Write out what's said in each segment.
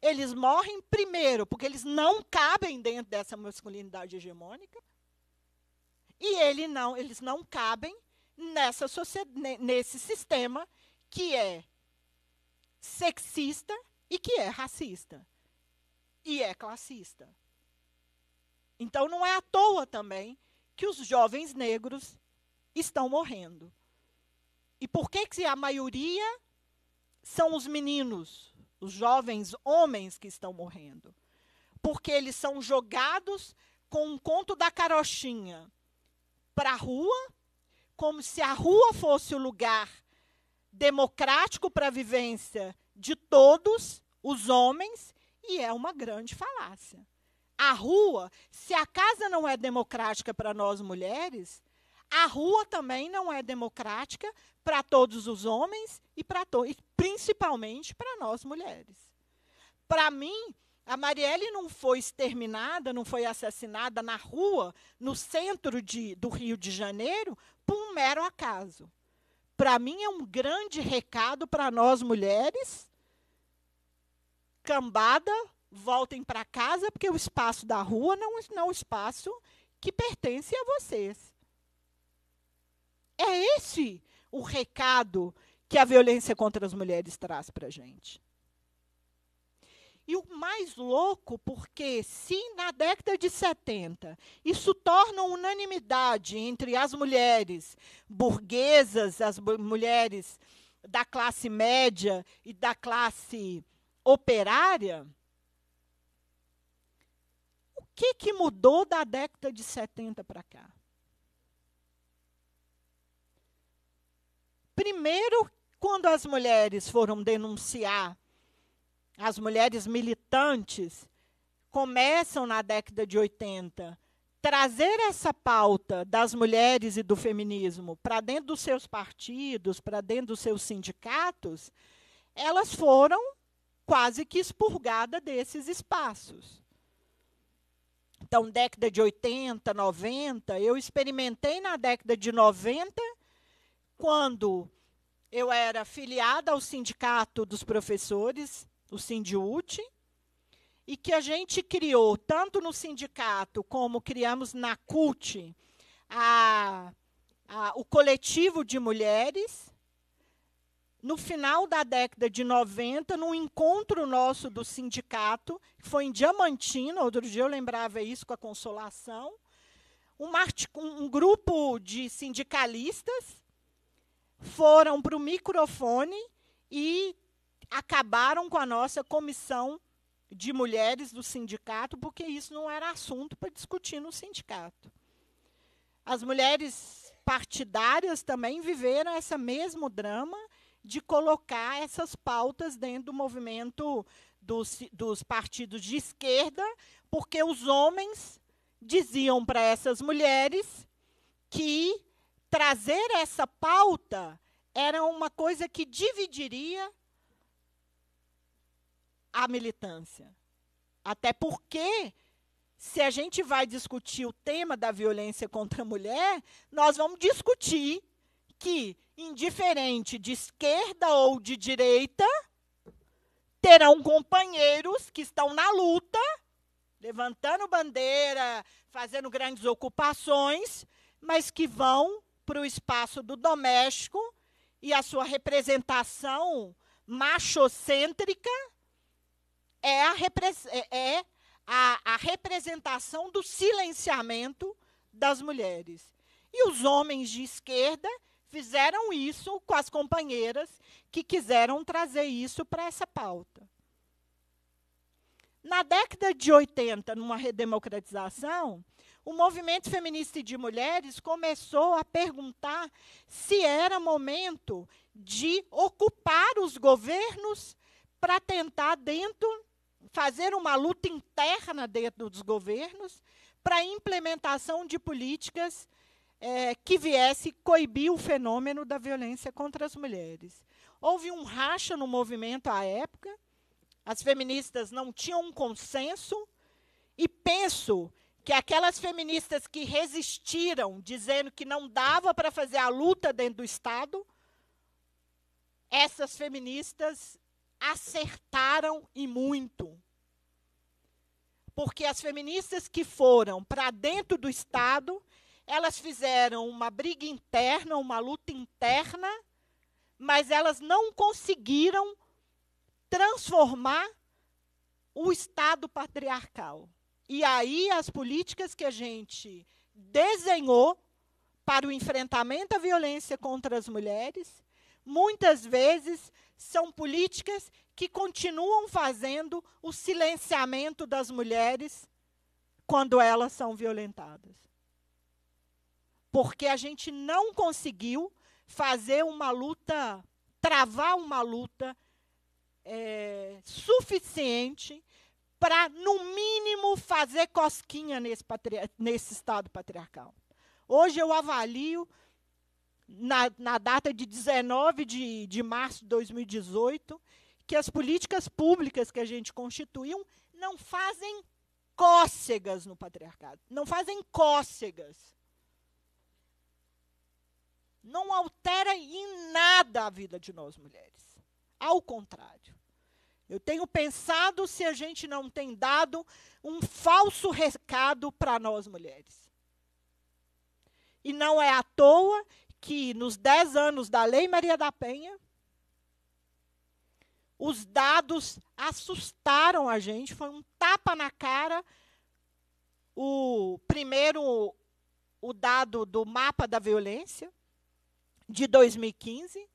Eles morrem primeiro porque eles não cabem dentro dessa masculinidade hegemônica. E ele não, eles não cabem nessa nesse sistema que é sexista e que é racista e é classista. Então não é à toa também que os jovens negros estão morrendo. E por que que a maioria são os meninos? os jovens homens que estão morrendo, porque eles são jogados com um conto da carochinha para a rua, como se a rua fosse o lugar democrático para a vivência de todos os homens, e é uma grande falácia. A rua, se a casa não é democrática para nós mulheres, a rua também não é democrática para todos os homens e para principalmente para nós mulheres. Para mim, a Marielle não foi exterminada, não foi assassinada na rua, no centro de, do Rio de Janeiro, por um mero acaso. Para mim, é um grande recado para nós mulheres. Cambada, voltem para casa, porque o espaço da rua não, não é o espaço que pertence a vocês. É esse o recado que a violência contra as mulheres traz para a gente. E o mais louco, porque se na década de 70 isso torna unanimidade entre as mulheres burguesas, as mulheres da classe média e da classe operária, o que, que mudou da década de 70 para cá? Primeiro, quando as mulheres foram denunciar, as mulheres militantes começam na década de 80 trazer essa pauta das mulheres e do feminismo para dentro dos seus partidos, para dentro dos seus sindicatos, elas foram quase que expurgadas desses espaços. Então, década de 80, 90, eu experimentei na década de 90 quando eu era filiada ao sindicato dos professores, o Sindiut, e que a gente criou, tanto no sindicato como criamos na CUT, a, a, o coletivo de mulheres, no final da década de 90, num encontro nosso do sindicato, que foi em Diamantina, outro dia eu lembrava isso com a consolação, um, um grupo de sindicalistas foram para o microfone e acabaram com a nossa comissão de mulheres do sindicato, porque isso não era assunto para discutir no sindicato. As mulheres partidárias também viveram esse mesmo drama de colocar essas pautas dentro do movimento dos, dos partidos de esquerda, porque os homens diziam para essas mulheres que trazer essa pauta era uma coisa que dividiria a militância. Até porque, se a gente vai discutir o tema da violência contra a mulher, nós vamos discutir que, indiferente de esquerda ou de direita, terão companheiros que estão na luta, levantando bandeira, fazendo grandes ocupações, mas que vão para o espaço do doméstico e a sua representação machocêntrica é a, repres é, é a, a representação do silenciamento das mulheres. E os homens de esquerda fizeram isso com as companheiras que quiseram trazer isso para essa pauta. Na década de 80, numa redemocratização, o movimento feminista de mulheres começou a perguntar se era momento de ocupar os governos para tentar dentro fazer uma luta interna dentro dos governos para a implementação de políticas é, que viesse coibir o fenômeno da violência contra as mulheres. Houve um racha no movimento à época, as feministas não tinham um consenso, e penso que aquelas feministas que resistiram, dizendo que não dava para fazer a luta dentro do Estado, essas feministas acertaram e muito. Porque as feministas que foram para dentro do Estado, elas fizeram uma briga interna, uma luta interna, mas elas não conseguiram transformar o Estado patriarcal e aí as políticas que a gente desenhou para o enfrentamento à violência contra as mulheres, muitas vezes são políticas que continuam fazendo o silenciamento das mulheres quando elas são violentadas. Porque a gente não conseguiu fazer uma luta, travar uma luta é, suficiente para, no mínimo, fazer cosquinha nesse, nesse Estado patriarcal. Hoje eu avalio, na, na data de 19 de, de março de 2018, que as políticas públicas que a gente constituiu não fazem cócegas no patriarcado, não fazem cócegas. Não altera em nada a vida de nós mulheres. Ao contrário. Eu tenho pensado se a gente não tem dado um falso recado para nós mulheres. E não é à toa que nos dez anos da Lei Maria da Penha, os dados assustaram a gente, foi um tapa na cara. O primeiro o dado do mapa da violência de 2015,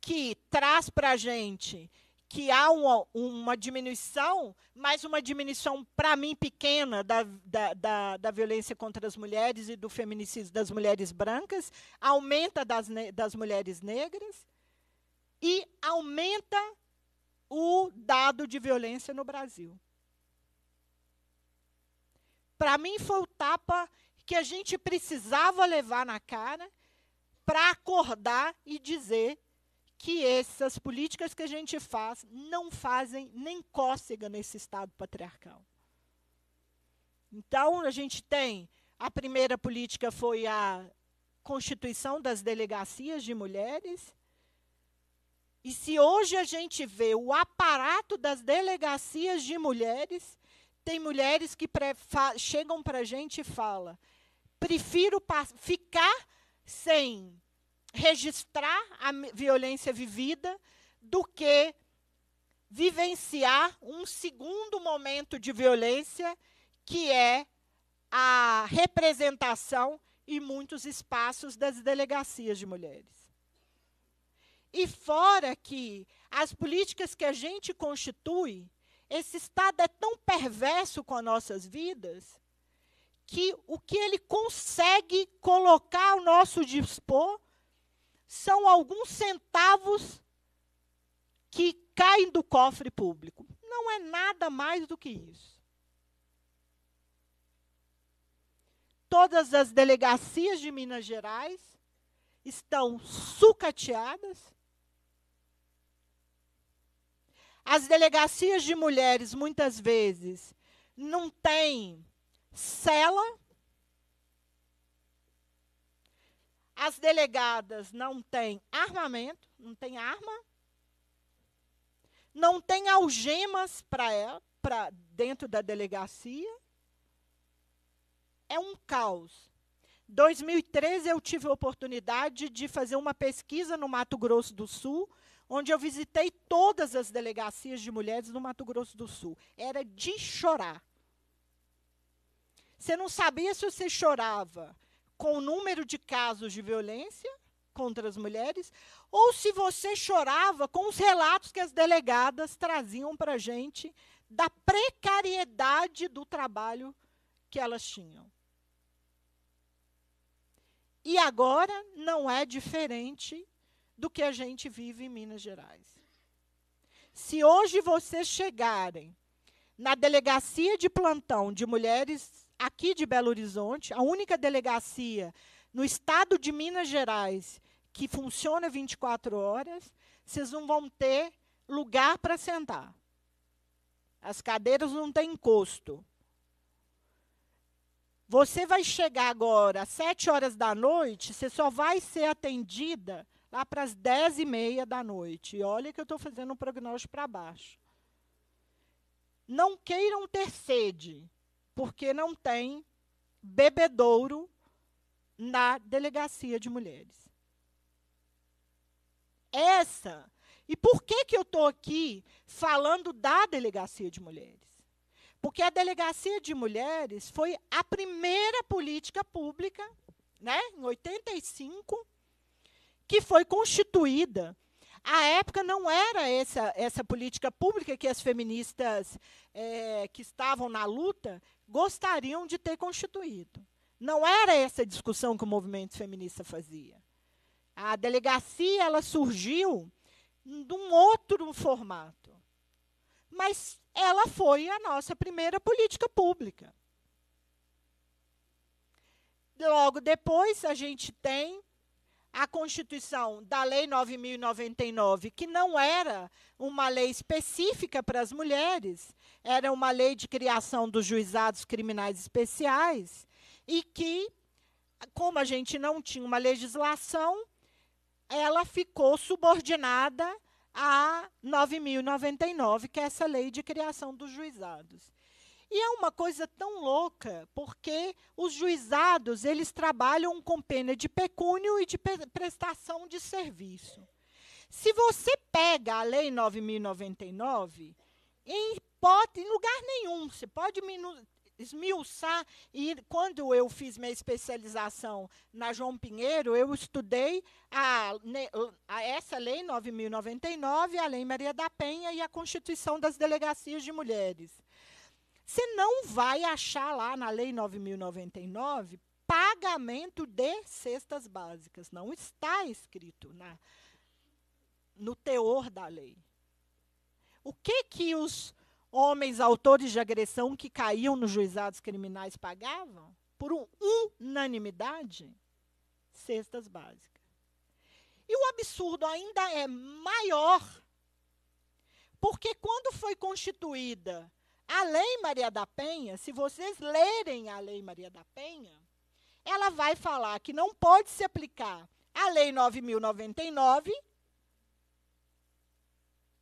que traz para a gente que há uma, uma diminuição, mas uma diminuição, para mim, pequena da, da, da, da, violência contra as mulheres e do feminicídio das mulheres brancas, aumenta das, das mulheres negras e aumenta o dado de violência no Brasil. Para mim, foi o tapa que a gente precisava levar na cara para acordar e dizer que essas políticas que a gente faz não fazem nem cócega nesse Estado patriarcal. Então, a gente tem. A primeira política foi a constituição das delegacias de mulheres. E se hoje a gente vê o aparato das delegacias de mulheres, tem mulheres que chegam para a gente e falam: prefiro ficar sem registrar a violência vivida do que vivenciar um segundo momento de violência, que é a representação e muitos espaços das delegacias de mulheres. E fora que as políticas que a gente constitui, esse Estado é tão perverso com as nossas vidas, que o que ele consegue colocar ao nosso dispor são alguns centavos que caem do cofre público. Não é nada mais do que isso. Todas as delegacias de Minas Gerais estão sucateadas. As delegacias de mulheres, muitas vezes, não têm cela As delegadas não têm armamento, não têm arma, não têm algemas para ela, é, para dentro da delegacia. É um caos. 2013 eu tive a oportunidade de fazer uma pesquisa no Mato Grosso do Sul, onde eu visitei todas as delegacias de mulheres no Mato Grosso do Sul. Era de chorar. Você não sabia se você chorava com o número de casos de violência contra as mulheres, ou se você chorava com os relatos que as delegadas traziam para a gente da precariedade do trabalho que elas tinham. E agora não é diferente do que a gente vive em Minas Gerais. Se hoje vocês chegarem na delegacia de plantão de mulheres aqui de Belo Horizonte, a única delegacia no estado de Minas Gerais que funciona 24 horas, vocês não vão ter lugar para sentar. As cadeiras não têm encosto. Você vai chegar agora às 7 horas da noite, você só vai ser atendida lá para as 10 e meia da noite. E olha que eu estou fazendo um prognóstico para baixo. Não queiram ter sede porque não tem bebedouro na delegacia de mulheres. Essa. E por que, que eu estou aqui falando da delegacia de mulheres? Porque a delegacia de mulheres foi a primeira política pública, né, em 85, que foi constituída. A época não era essa, essa política pública que as feministas é, que estavam na luta gostariam de ter constituído. Não era essa discussão que o movimento feminista fazia. A delegacia ela surgiu de um outro formato. Mas ela foi a nossa primeira política pública. Logo depois, a gente tem a Constituição da Lei 9.099, que não era uma lei específica para as mulheres, era uma lei de criação dos juizados criminais especiais e que, como a gente não tinha uma legislação, ela ficou subordinada a 9.099, que é essa lei de criação dos juizados. E é uma coisa tão louca, porque os juizados, eles trabalham com pena de pecúnio e de prestação de serviço. Se você pega a lei 9099, em hipótese, em lugar nenhum. Você pode esmiuçar. E quando eu fiz minha especialização na João Pinheiro, eu estudei a, a essa lei 9.099, a Lei Maria da Penha e a Constituição das Delegacias de Mulheres. Você não vai achar lá na Lei 9.099 pagamento de cestas básicas. Não está escrito na, no teor da lei. O que que os homens autores de agressão que caíam nos juizados criminais pagavam? Por um, unanimidade, cestas básicas. E o absurdo ainda é maior, porque quando foi constituída a Lei Maria da Penha, se vocês lerem a Lei Maria da Penha, ela vai falar que não pode se aplicar a Lei 9099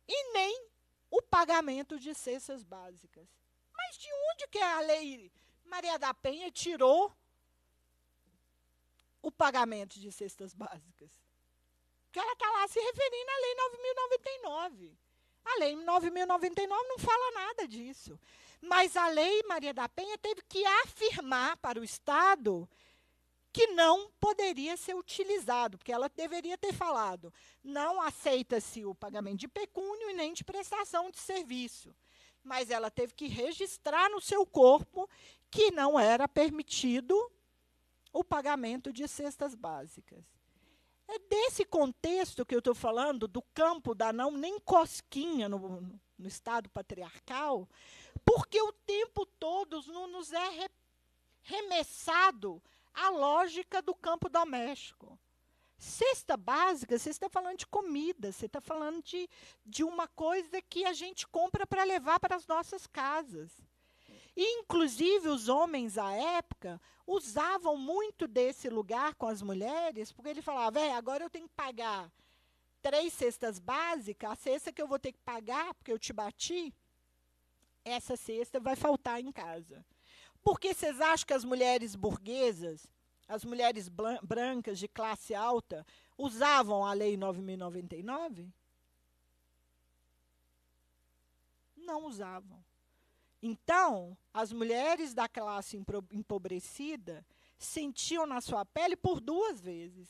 e nem o pagamento de cestas básicas. Mas de onde que a lei Maria da Penha tirou o pagamento de cestas básicas? Porque ela está lá se referindo à Lei 9.099. A Lei 9.099 não fala nada disso. Mas a Lei Maria da Penha teve que afirmar para o Estado que não poderia ser utilizado, porque ela deveria ter falado: não aceita-se o pagamento de pecúnio e nem de prestação de serviço. Mas ela teve que registrar no seu corpo que não era permitido o pagamento de cestas básicas. É desse contexto que eu estou falando, do campo da não nem cosquinha no, no Estado patriarcal, porque o tempo todo nos é remessado a lógica do campo doméstico. Cesta básica, você está falando de comida, você está falando de, de uma coisa que a gente compra para levar para as nossas casas. E, inclusive, os homens à época usavam muito desse lugar com as mulheres, porque ele falava: é, agora eu tenho que pagar três cestas básicas, a cesta que eu vou ter que pagar, porque eu te bati, essa cesta vai faltar em casa. Porque vocês acham que as mulheres burguesas, as mulheres brancas de classe alta, usavam a Lei 9.099? Não usavam. Então, as mulheres da classe empobrecida sentiam na sua pele por duas vezes.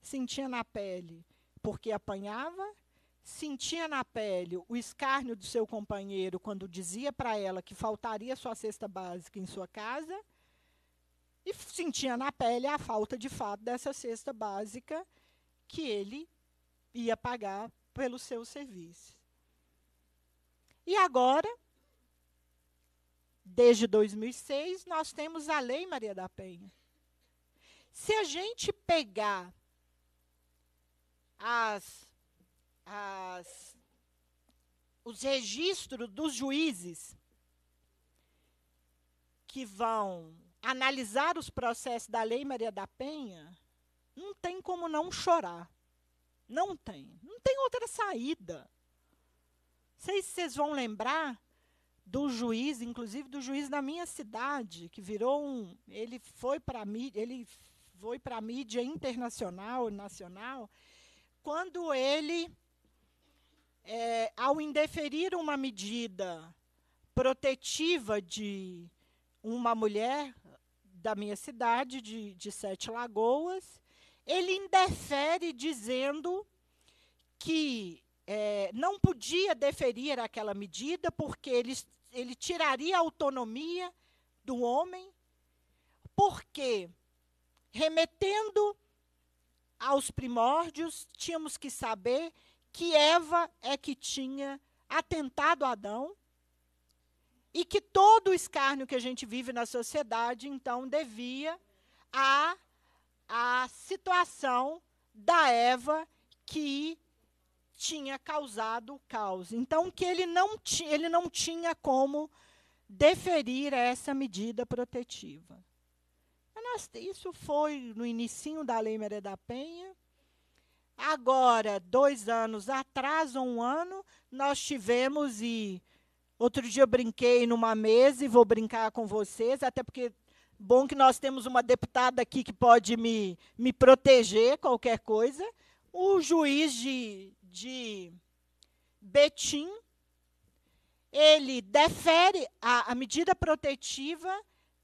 Sentia na pele porque apanhava sentia na pele o escárnio do seu companheiro quando dizia para ela que faltaria sua cesta básica em sua casa, e sentia na pele a falta de fato dessa cesta básica que ele ia pagar pelos seus serviços. E agora, desde 2006, nós temos a Lei Maria da Penha. Se a gente pegar as as, os registros dos juízes que vão analisar os processos da Lei Maria da Penha, não tem como não chorar. Não tem. Não tem outra saída. Não sei se vocês vão lembrar do juiz, inclusive do juiz da minha cidade, que virou um. Ele foi para mídia, ele foi para a mídia internacional, nacional, quando ele é, ao indeferir uma medida protetiva de uma mulher da minha cidade, de, de Sete Lagoas, ele indefere dizendo que é, não podia deferir aquela medida porque ele, ele tiraria a autonomia do homem, porque remetendo aos primórdios, tínhamos que saber que Eva é que tinha atentado a Adão e que todo o escárnio que a gente vive na sociedade, então, devia à, a situação da Eva que tinha causado o caos. Então, que ele não, ti, ele não tinha como deferir essa medida protetiva. Isso foi no inicinho da Lei Maria da Penha, Agora, dois anos atrás, um ano, nós tivemos e outro dia eu brinquei numa mesa e vou brincar com vocês, até porque bom que nós temos uma deputada aqui que pode me, me proteger qualquer coisa. O juiz de, de Betim, ele defere a, a medida protetiva,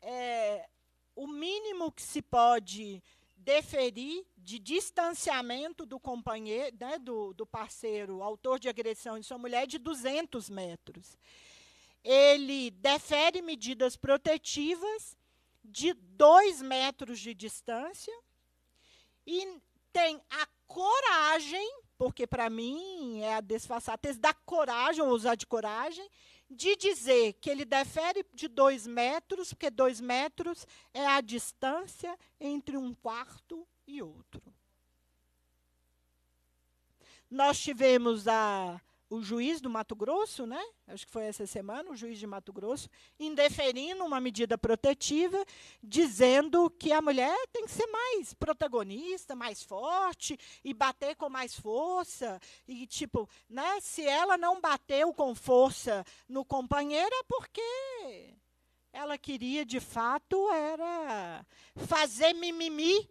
é, o mínimo que se pode deferir de distanciamento do companheiro, né, do, do parceiro, autor de agressão de sua mulher, de 200 metros. Ele defere medidas protetivas de 2 metros de distância e tem a porque para mim é a desfaçatez da coragem, ou usar de coragem, de dizer que ele defere de dois metros, porque dois metros é a distância entre um quarto e outro. Nós tivemos a o juiz do Mato Grosso, né? Acho que foi essa semana, o juiz de Mato Grosso, indeferindo uma medida protetiva, dizendo que a mulher tem que ser mais protagonista, mais forte e bater com mais força e tipo, né? Se ela não bateu com força no companheiro é porque ela queria de fato era fazer mimimi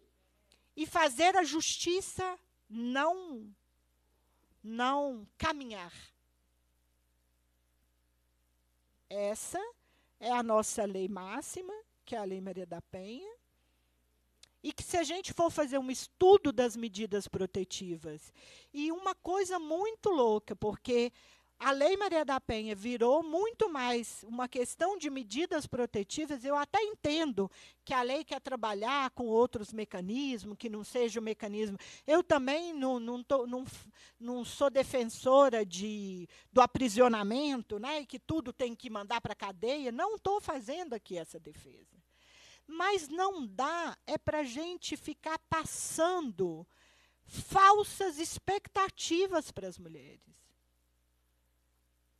e fazer a justiça não não caminhar. Essa é a nossa lei máxima, que é a Lei Maria da Penha, e que se a gente for fazer um estudo das medidas protetivas, e uma coisa muito louca, porque a Lei Maria da Penha virou muito mais uma questão de medidas protetivas. Eu até entendo que a lei quer trabalhar com outros mecanismos, que não seja o mecanismo. Eu também não, não, tô, não, não sou defensora de, do aprisionamento, né, e que tudo tem que mandar para a cadeia. Não estou fazendo aqui essa defesa. Mas não dá é para a gente ficar passando falsas expectativas para as mulheres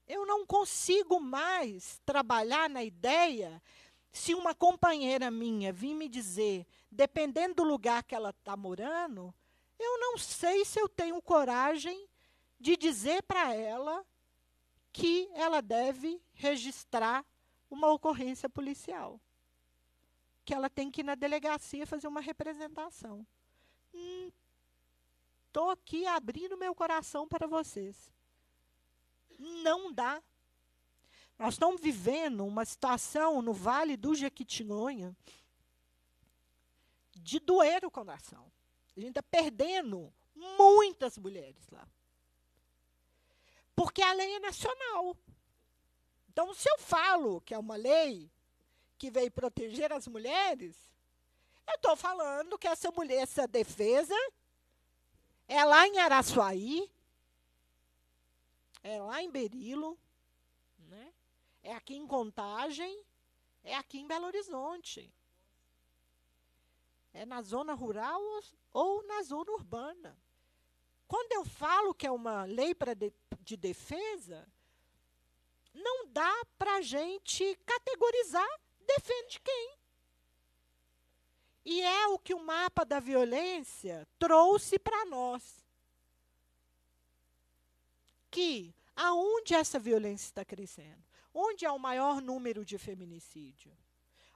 eu não consigo mais trabalhar na ideia se uma companheira minha vir me dizer, dependendo do lugar que ela está morando, eu não sei se eu tenho coragem de dizer para ela que ela deve registrar uma ocorrência policial. Que ela tem que ir na delegacia fazer uma representação. Estou hum, aqui abrindo meu coração para vocês. Não dá. Nós estamos vivendo uma situação no Vale do Jequitinhonha de doer o coração. A gente está perdendo muitas mulheres lá. Porque a lei é nacional. Então, se eu falo que é uma lei que veio proteger as mulheres, eu estou falando que essa mulher, essa defesa, é lá em Araçuaí, é lá em Berilo, né? É aqui em Contagem, é aqui em Belo Horizonte. É na zona rural ou na zona urbana. Quando eu falo que é uma lei de, de defesa, não dá para a gente categorizar defende quem. E é o que o mapa da violência trouxe para nós que aonde essa violência está crescendo? Onde há o maior número de feminicídio?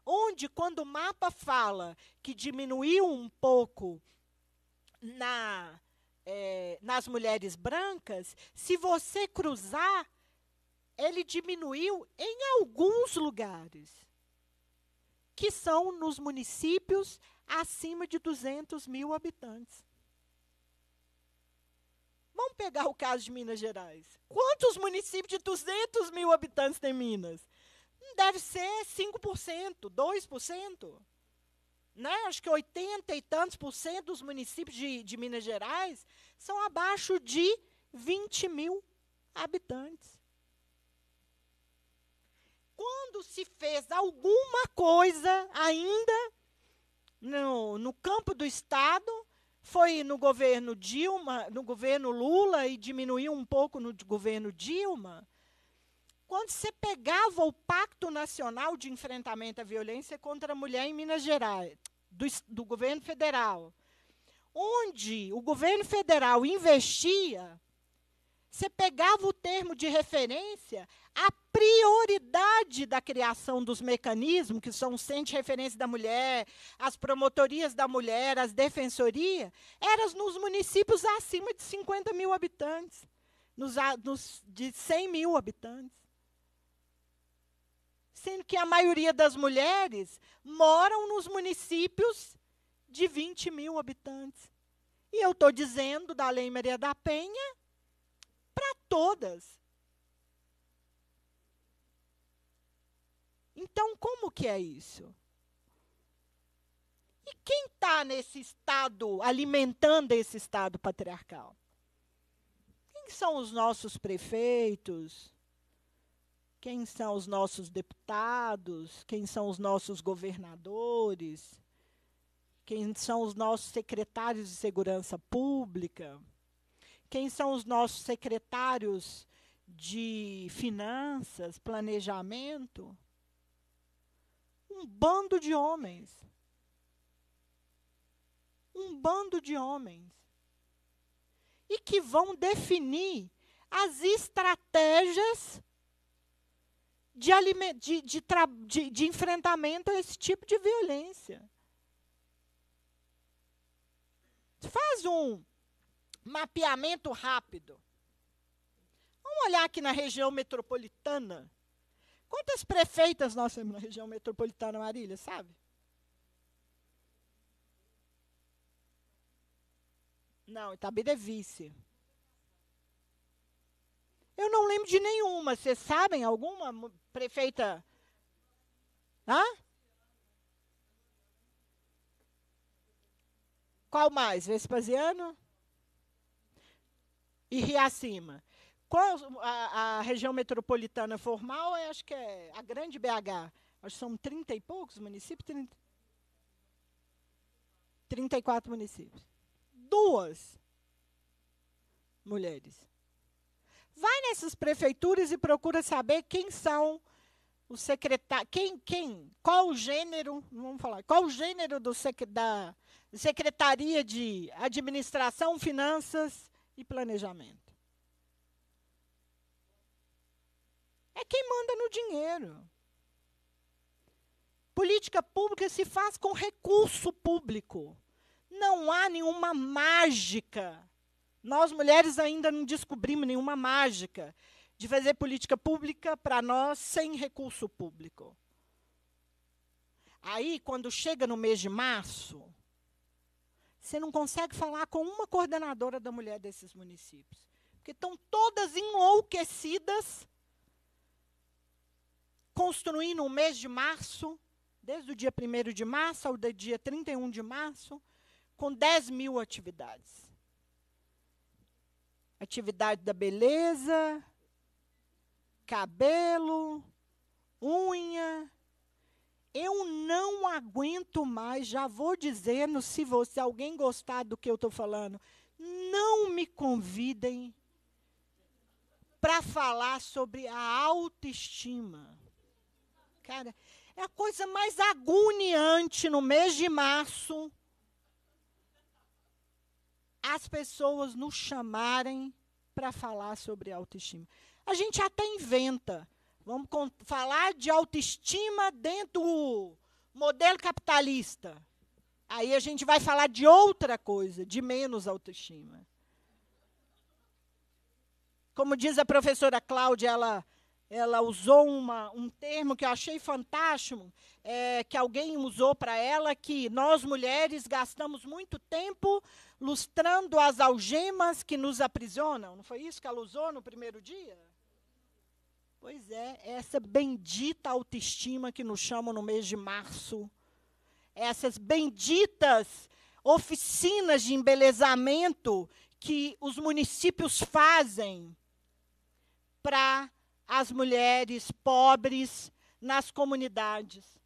Onde, quando o mapa fala que diminuiu um pouco na, é, nas mulheres brancas, se você cruzar, ele diminuiu em alguns lugares, que são nos municípios acima de 200 mil habitantes. Vamos pegar o caso de Minas Gerais. Quantos municípios de 200 mil habitantes tem Minas? Deve ser 5%, 2%. Né? Acho que 80 e tantos por cento dos municípios de, de Minas Gerais são abaixo de 20 mil habitantes. Quando se fez alguma coisa ainda no, no campo do Estado, foi no governo Dilma, no governo Lula e diminuiu um pouco no governo Dilma. Quando você pegava o Pacto Nacional de Enfrentamento à Violência contra a Mulher em Minas Gerais, do, do governo federal, onde o governo federal investia você pegava o termo de referência, a prioridade da criação dos mecanismos, que são o centro de referência da mulher, as promotorias da mulher, as defensorias, eram nos municípios acima de 50 mil habitantes, nos, nos, de 100 mil habitantes. Sendo que a maioria das mulheres moram nos municípios de 20 mil habitantes. E eu estou dizendo da Lei Maria da Penha para todas. Então, como que é isso? E quem está nesse estado, alimentando esse estado patriarcal? Quem são os nossos prefeitos? Quem são os nossos deputados? Quem são os nossos governadores? Quem são os nossos secretários de segurança pública? quem são os nossos secretários de finanças, planejamento? Um bando de homens. Um bando de homens. E que vão definir as estratégias de, de, de, de, de enfrentamento a esse tipo de violência. Faz um, mapeamento rápido. Vamos olhar aqui na região metropolitana. Quantas prefeitas nós temos na região metropolitana Marília, sabe? Não, Itabira é vice. Eu não lembro de nenhuma. Vocês sabem alguma prefeita? Hã? Qual mais? Vespasiano? e Riacima. Qual é a, a região metropolitana formal? acho que é a grande BH. Acho que são 30 e poucos municípios, 30, 34 municípios. Duas mulheres. Vai nessas prefeituras e procura saber quem são os secretários, quem, quem, qual o gênero, vamos falar, qual o gênero do sec, da Secretaria de Administração, Finanças e planejamento. É quem manda no dinheiro. Política pública se faz com recurso público. Não há nenhuma mágica. Nós mulheres ainda não descobrimos nenhuma mágica de fazer política pública para nós sem recurso público. Aí, quando chega no mês de março, você não consegue falar com uma coordenadora da mulher desses municípios. Porque estão todas enlouquecidas construindo o mês de março, desde o dia 1 de março ao dia 31 de março, com 10 mil atividades. Atividade da beleza, cabelo, unha, eu não aguento mais, já vou dizendo, se você alguém gostar do que eu estou falando, não me convidem para falar sobre a autoestima. Cara, é a coisa mais agoniante no mês de março as pessoas nos chamarem para falar sobre autoestima. A gente até inventa. Vamos falar de autoestima dentro do modelo capitalista. Aí a gente vai falar de outra coisa, de menos autoestima. Como diz a professora Cláudia, ela, ela usou uma, um termo que eu achei fantástico, é, que alguém usou para ela, que nós mulheres gastamos muito tempo lustrando as algemas que nos aprisionam. Não foi isso que ela usou no primeiro dia? Pois é, essa bendita autoestima que nos chama no mês de março, essas benditas oficinas de embelezamento que os municípios fazem para as mulheres pobres nas comunidades.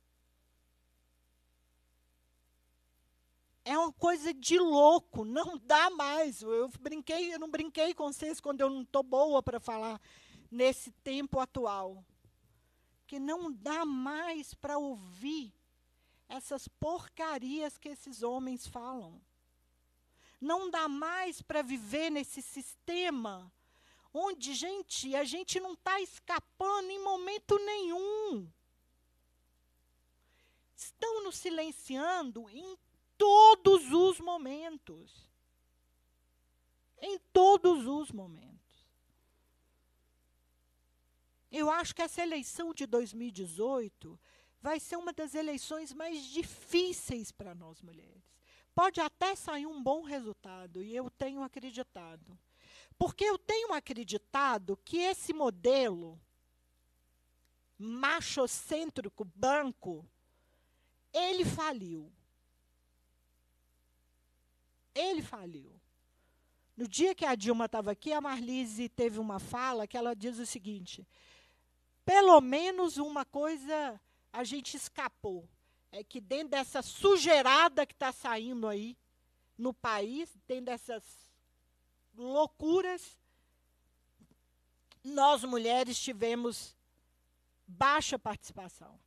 é uma coisa de louco, não dá mais. Eu brinquei, eu não brinquei com vocês quando eu não estou boa para falar nesse tempo atual. Que não dá mais para ouvir essas porcarias que esses homens falam. Não dá mais para viver nesse sistema onde, gente, a gente não está escapando em momento nenhum. Estão nos silenciando em todos os momentos. Em todos os momentos. Eu acho que essa eleição de 2018 vai ser uma das eleições mais difíceis para nós mulheres. Pode até sair um bom resultado, e eu tenho acreditado. Porque eu tenho acreditado que esse modelo machocêntrico banco ele faliu. Ele faliu. No dia que a Dilma estava aqui, a Marlise teve uma fala que ela diz o seguinte: pelo menos uma coisa a gente escapou. É que dentro dessa sujeirada que está saindo aí no país, dentro dessas loucuras, nós mulheres tivemos baixa participação.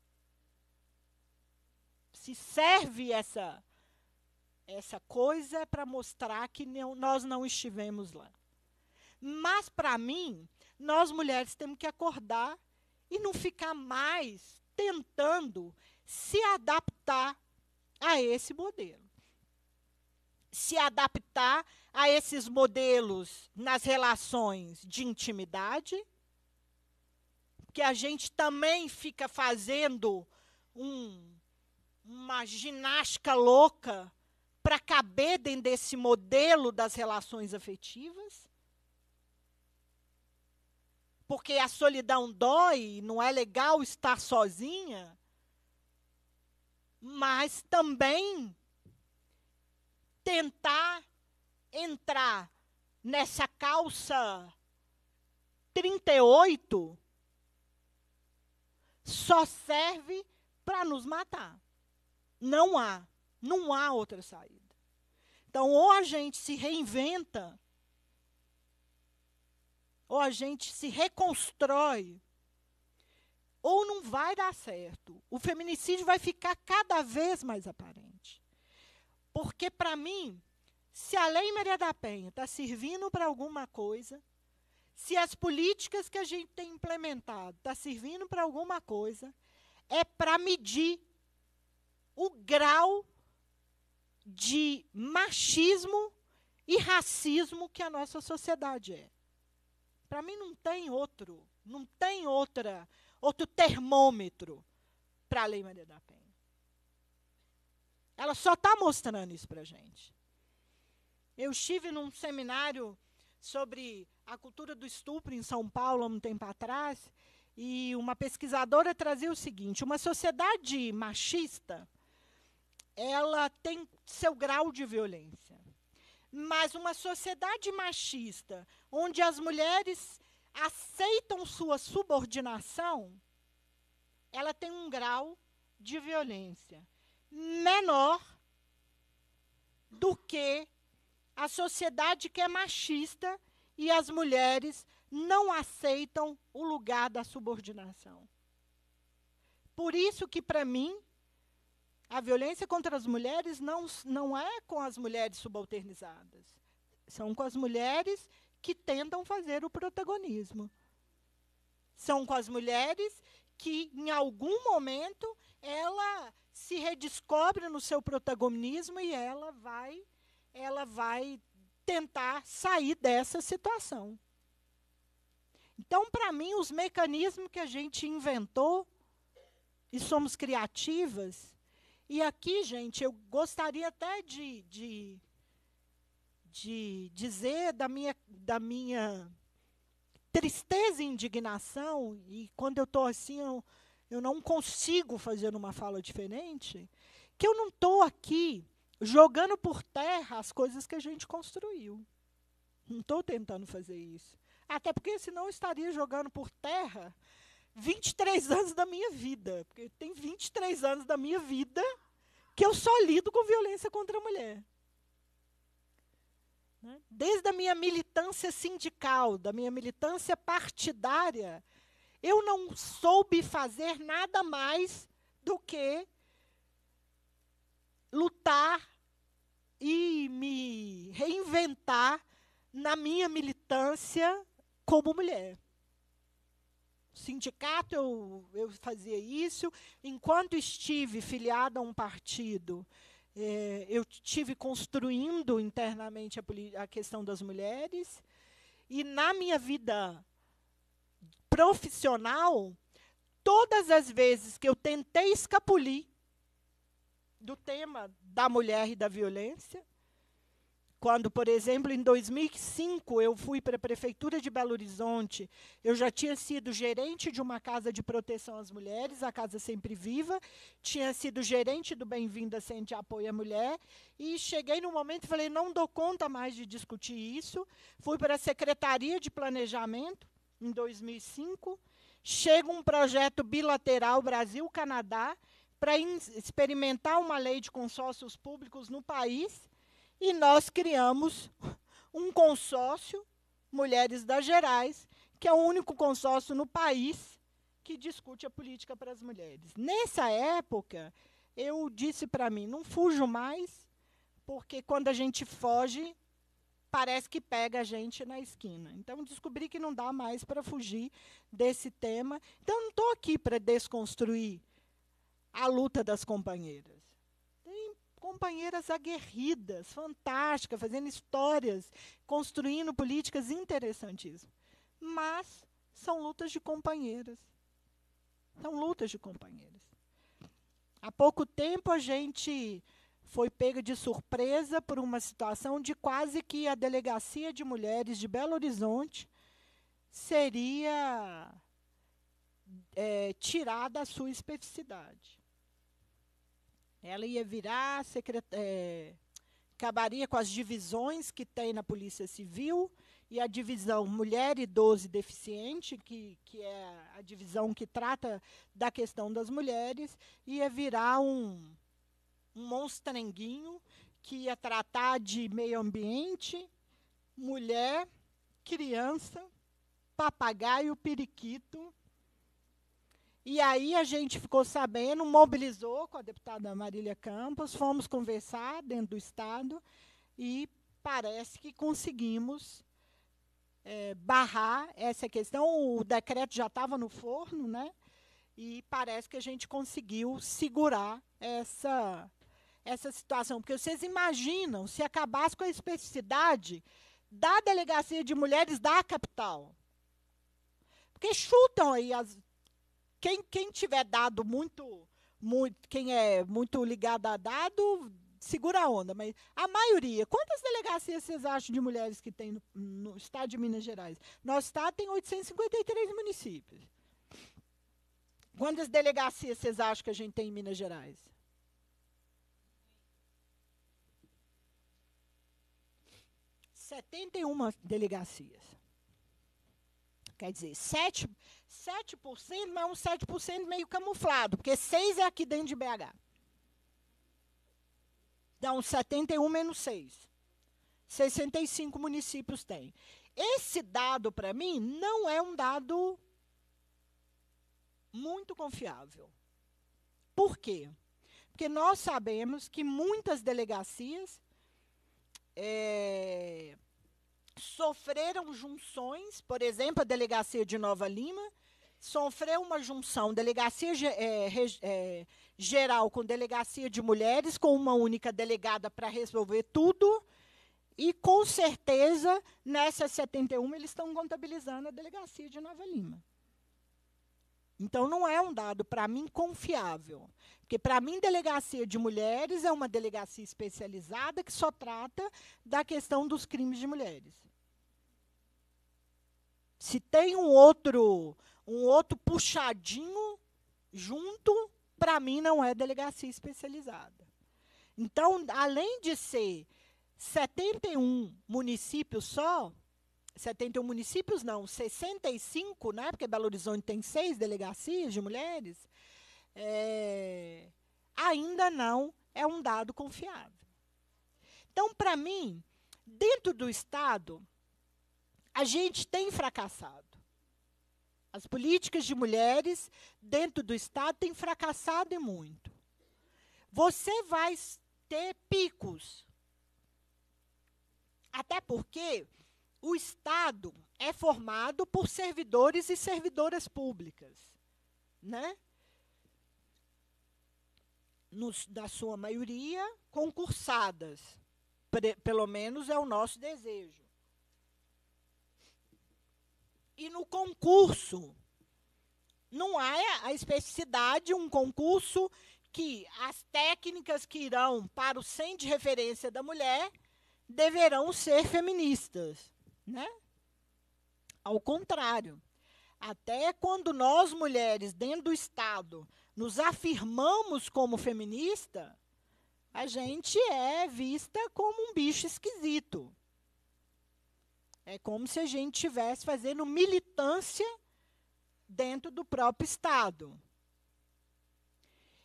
Se serve essa essa coisa para mostrar que não, nós não estivemos lá. Mas para mim, nós mulheres temos que acordar e não ficar mais tentando se adaptar a esse modelo. Se adaptar a esses modelos nas relações de intimidade, que a gente também fica fazendo um, uma ginástica louca para caber dentro desse modelo das relações afetivas porque a solidão dói, não é legal estar sozinha, mas também tentar entrar nessa calça 38 só serve para nos matar. Não há, não há outra saída. Então, ou a gente se reinventa ou a gente se reconstrói, ou não vai dar certo. O feminicídio vai ficar cada vez mais aparente. Porque, para mim, se a Lei Maria da Penha está servindo para alguma coisa, se as políticas que a gente tem implementado estão tá servindo para alguma coisa, é para medir o grau de machismo e racismo que a nossa sociedade é. Para mim não tem outro, não tem outra, outro termômetro para a Lei Maria da Penha. Ela só está mostrando isso para a gente. Eu estive num seminário sobre a cultura do estupro em São Paulo há um tempo atrás, e uma pesquisadora trazia o seguinte: uma sociedade machista, ela tem seu grau de violência. Mas uma sociedade machista, onde as mulheres aceitam sua subordinação, ela tem um grau de violência menor do que a sociedade que é machista e as mulheres não aceitam o lugar da subordinação. Por isso que para mim a violência contra as mulheres não, não é com as mulheres subalternizadas. São com as mulheres que tentam fazer o protagonismo. São com as mulheres que, em algum momento, ela se redescobre no seu protagonismo e ela vai, ela vai tentar sair dessa situação. Então, para mim, os mecanismos que a gente inventou e somos criativas e aqui, gente, eu gostaria até de, de, de dizer da minha, da minha tristeza e indignação, e quando eu estou assim, eu, eu não consigo fazer uma fala diferente, que eu não estou aqui jogando por terra as coisas que a gente construiu. Não estou tentando fazer isso. Até porque senão eu estaria jogando por terra 23 anos da minha vida, porque tem 23 anos da minha vida que eu só lido com violência contra a mulher. Né? Desde a minha militância sindical, da minha militância partidária, eu não soube fazer nada mais do que lutar e me reinventar na minha militância como mulher sindicato eu, eu fazia isso. Enquanto estive filiada a um partido, é, eu tive construindo internamente a, a questão das mulheres. E na minha vida profissional, todas as vezes que eu tentei escapulir do tema da mulher e da violência, quando, por exemplo, em 2005 eu fui para a prefeitura de Belo Horizonte, eu já tinha sido gerente de uma casa de proteção às mulheres, a Casa Sempre Viva, tinha sido gerente do Bem-vinda Sente Apoio à Mulher, e cheguei no momento e falei: não dou conta mais de discutir isso. Fui para a Secretaria de Planejamento em 2005, chega um projeto bilateral Brasil-Canadá para experimentar uma lei de consórcios públicos no país e nós criamos um consórcio, Mulheres das Gerais, que é o único consórcio no país que discute a política para as mulheres. Nessa época, eu disse para mim: não fujo mais, porque quando a gente foge, parece que pega a gente na esquina. Então, descobri que não dá mais para fugir desse tema. Então, não estou aqui para desconstruir a luta das companheiras companheiras aguerridas, fantásticas, fazendo histórias, construindo políticas interessantíssimas. Mas são lutas de companheiras. São lutas de companheiras. Há pouco tempo a gente foi pega de surpresa por uma situação de quase que a delegacia de mulheres de Belo Horizonte seria é, tirada a sua especificidade. Ela ia virar secret... É, acabaria com as divisões que tem na Polícia Civil e a divisão mulher, idoso e deficiente, que, que é a divisão que trata da questão das mulheres, ia virar um, um monstrenguinho que ia tratar de meio ambiente, mulher, criança, papagaio, periquito e aí a gente ficou sabendo, mobilizou com a deputada Marília Campos, fomos conversar dentro do Estado e parece que conseguimos é, barrar essa questão. O decreto já estava no forno, né? E parece que a gente conseguiu segurar essa essa situação, porque vocês imaginam se acabasse com a especificidade da delegacia de mulheres da capital, porque chutam aí as quem, quem tiver dado muito, muito, quem é muito ligado a dado, segura a onda, mas a maioria. Quantas delegacias vocês acham de mulheres que tem no, no estado de Minas Gerais? Nosso estado tem 853 municípios. Quantas delegacias vocês acham que a gente tem em Minas Gerais? Setenta e uma delegacias. Quer dizer, sete, 7%, mas um 7% meio camuflado, porque 6 é aqui dentro de BH. Dá uns 71 menos 6. 65 municípios tem. Esse dado, para mim, não é um dado muito confiável. Por quê? Porque nós sabemos que muitas delegacias é, sofreram junções, por exemplo, a delegacia de Nova Lima sofreu uma junção delegacia é, é, geral com delegacia de mulheres, com uma única delegada para resolver tudo. E, com certeza, nessa 71, eles estão contabilizando a delegacia de Nova Lima. Então, não é um dado, para mim, confiável. Porque, para mim, delegacia de mulheres é uma delegacia especializada que só trata da questão dos crimes de mulheres. Se tem um outro um outro puxadinho junto, para mim não é delegacia especializada. Então, além de ser 71 municípios só, 71 municípios não, 65, né, porque Belo Horizonte tem seis delegacias de mulheres, é, ainda não é um dado confiável. Então, para mim, dentro do Estado, a gente tem fracassado. As políticas de mulheres dentro do Estado têm fracassado e muito. Você vai ter picos. Até porque o Estado é formado por servidores e servidoras públicas. Né? Nos, da sua maioria, concursadas. Pre, pelo menos é o nosso desejo e no concurso. Não há é a especificidade um concurso que as técnicas que irão para o centro de referência da mulher deverão ser feministas, né? Ao contrário, até quando nós mulheres dentro do Estado nos afirmamos como feminista, a gente é vista como um bicho esquisito. É como se a gente estivesse fazendo militância dentro do próprio Estado.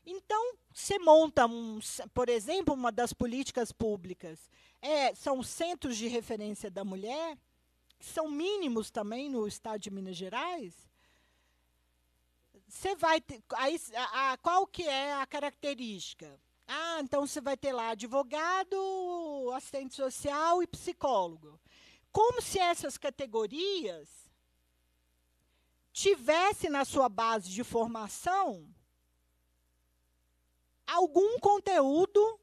Então, você monta, um, por exemplo, uma das políticas públicas. É, são centros de referência da mulher, que são mínimos também no estado de Minas Gerais. Você vai ter, aí, a, a, qual que é a característica? Ah, então você vai ter lá advogado, assistente social e psicólogo. Como se essas categorias tivessem na sua base de formação algum conteúdo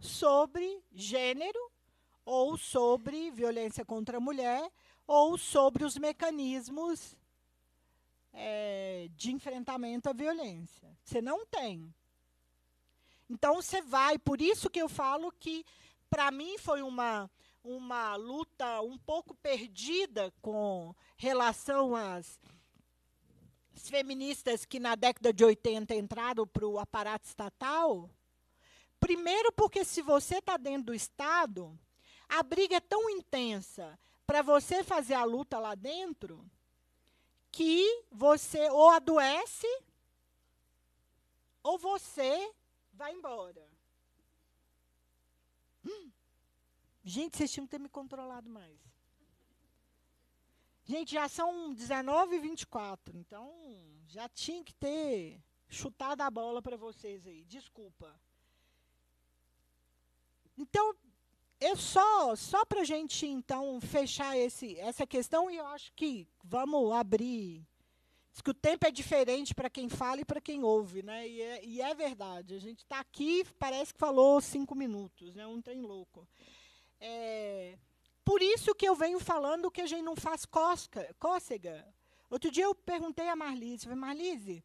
sobre gênero ou sobre violência contra a mulher ou sobre os mecanismos é, de enfrentamento à violência. Você não tem. Então você vai, por isso que eu falo que para mim foi uma uma luta um pouco perdida com relação às feministas que na década de 80 entraram para o aparato estatal? Primeiro, porque se você está dentro do Estado, a briga é tão intensa para você fazer a luta lá dentro que você ou adoece ou você vai embora. Hum. Gente, vocês tinham que ter me controlado mais. Gente, já são 19 e 24, então já tinha que ter chutado a bola para vocês aí. Desculpa. Então, eu só só para a gente então fechar esse, essa questão e eu acho que vamos abrir Diz que o tempo é diferente para quem fala e para quem ouve, né? E é, e é verdade. A gente está aqui, parece que falou cinco minutos, né? Um trem louco. É, por isso que eu venho falando que a gente não faz cosca, cócega. Outro dia eu perguntei a Marlise, falei, Marlise,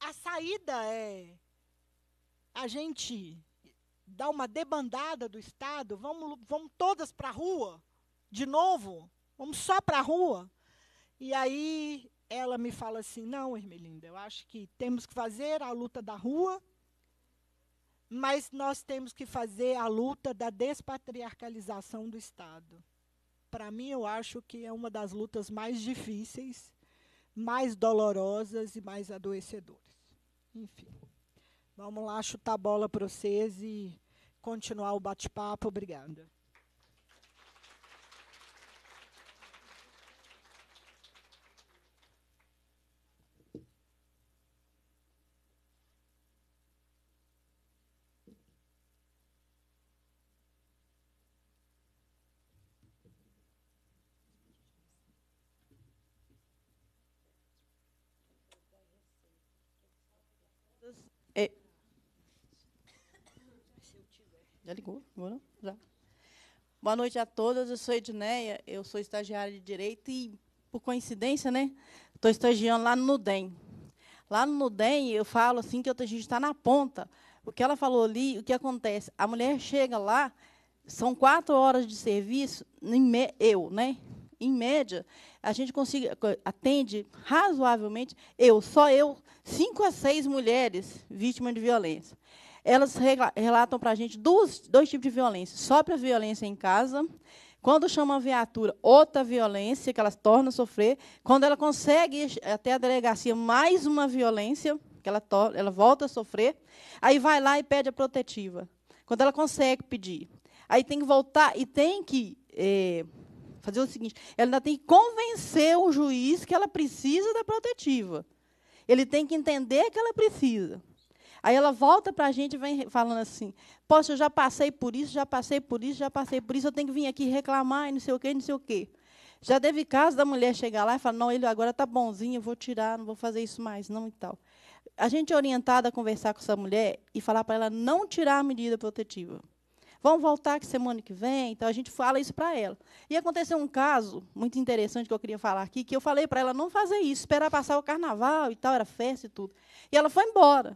a saída é a gente dar uma debandada do Estado, vamos, vamos todas para a rua, de novo, vamos só para a rua. E aí ela me fala assim, não, Hermelinda, eu acho que temos que fazer a luta da rua mas nós temos que fazer a luta da despatriarcalização do Estado. Para mim, eu acho que é uma das lutas mais difíceis, mais dolorosas e mais adoecedoras. Enfim, vamos lá chutar a bola para vocês e continuar o bate-papo. Obrigada. Já ligou? Ligou não? Já. Boa noite a todas. Eu sou Edneia, eu sou estagiária de Direito e, por coincidência, né, estou estagiando lá no NUDEM. Lá no NUDEM, eu falo assim que a gente está na ponta. O que ela falou ali, o que acontece? A mulher chega lá, são quatro horas de serviço, eu, né? Em média, a gente consiga, atende razoavelmente, eu, só eu, cinco a seis mulheres vítimas de violência elas relatam para a gente dois, dois tipos de violência. Sofre a violência em casa, quando chama a viatura, outra violência que elas tornam a sofrer. Quando ela consegue ir até a delegacia, mais uma violência que ela, ela volta a sofrer. Aí vai lá e pede a protetiva. Quando ela consegue pedir. Aí tem que voltar e tem que é, fazer o seguinte: ela ainda tem que convencer o juiz que ela precisa da protetiva. Ele tem que entender que ela precisa. Aí ela volta para a gente e vem falando assim: Poxa, eu já passei por isso, já passei por isso, já passei por isso, eu tenho que vir aqui reclamar e não sei o quê, não sei o quê. Já teve caso da mulher chegar lá e falar: Não, ele agora está bonzinho, eu vou tirar, não vou fazer isso mais, não e tal. A gente é orientada a conversar com essa mulher e falar para ela não tirar a medida protetiva. Vamos voltar que semana que vem. Então a gente fala isso para ela. E aconteceu um caso muito interessante que eu queria falar aqui, que eu falei para ela não fazer isso, esperar passar o carnaval e tal, era festa e tudo. E ela foi embora.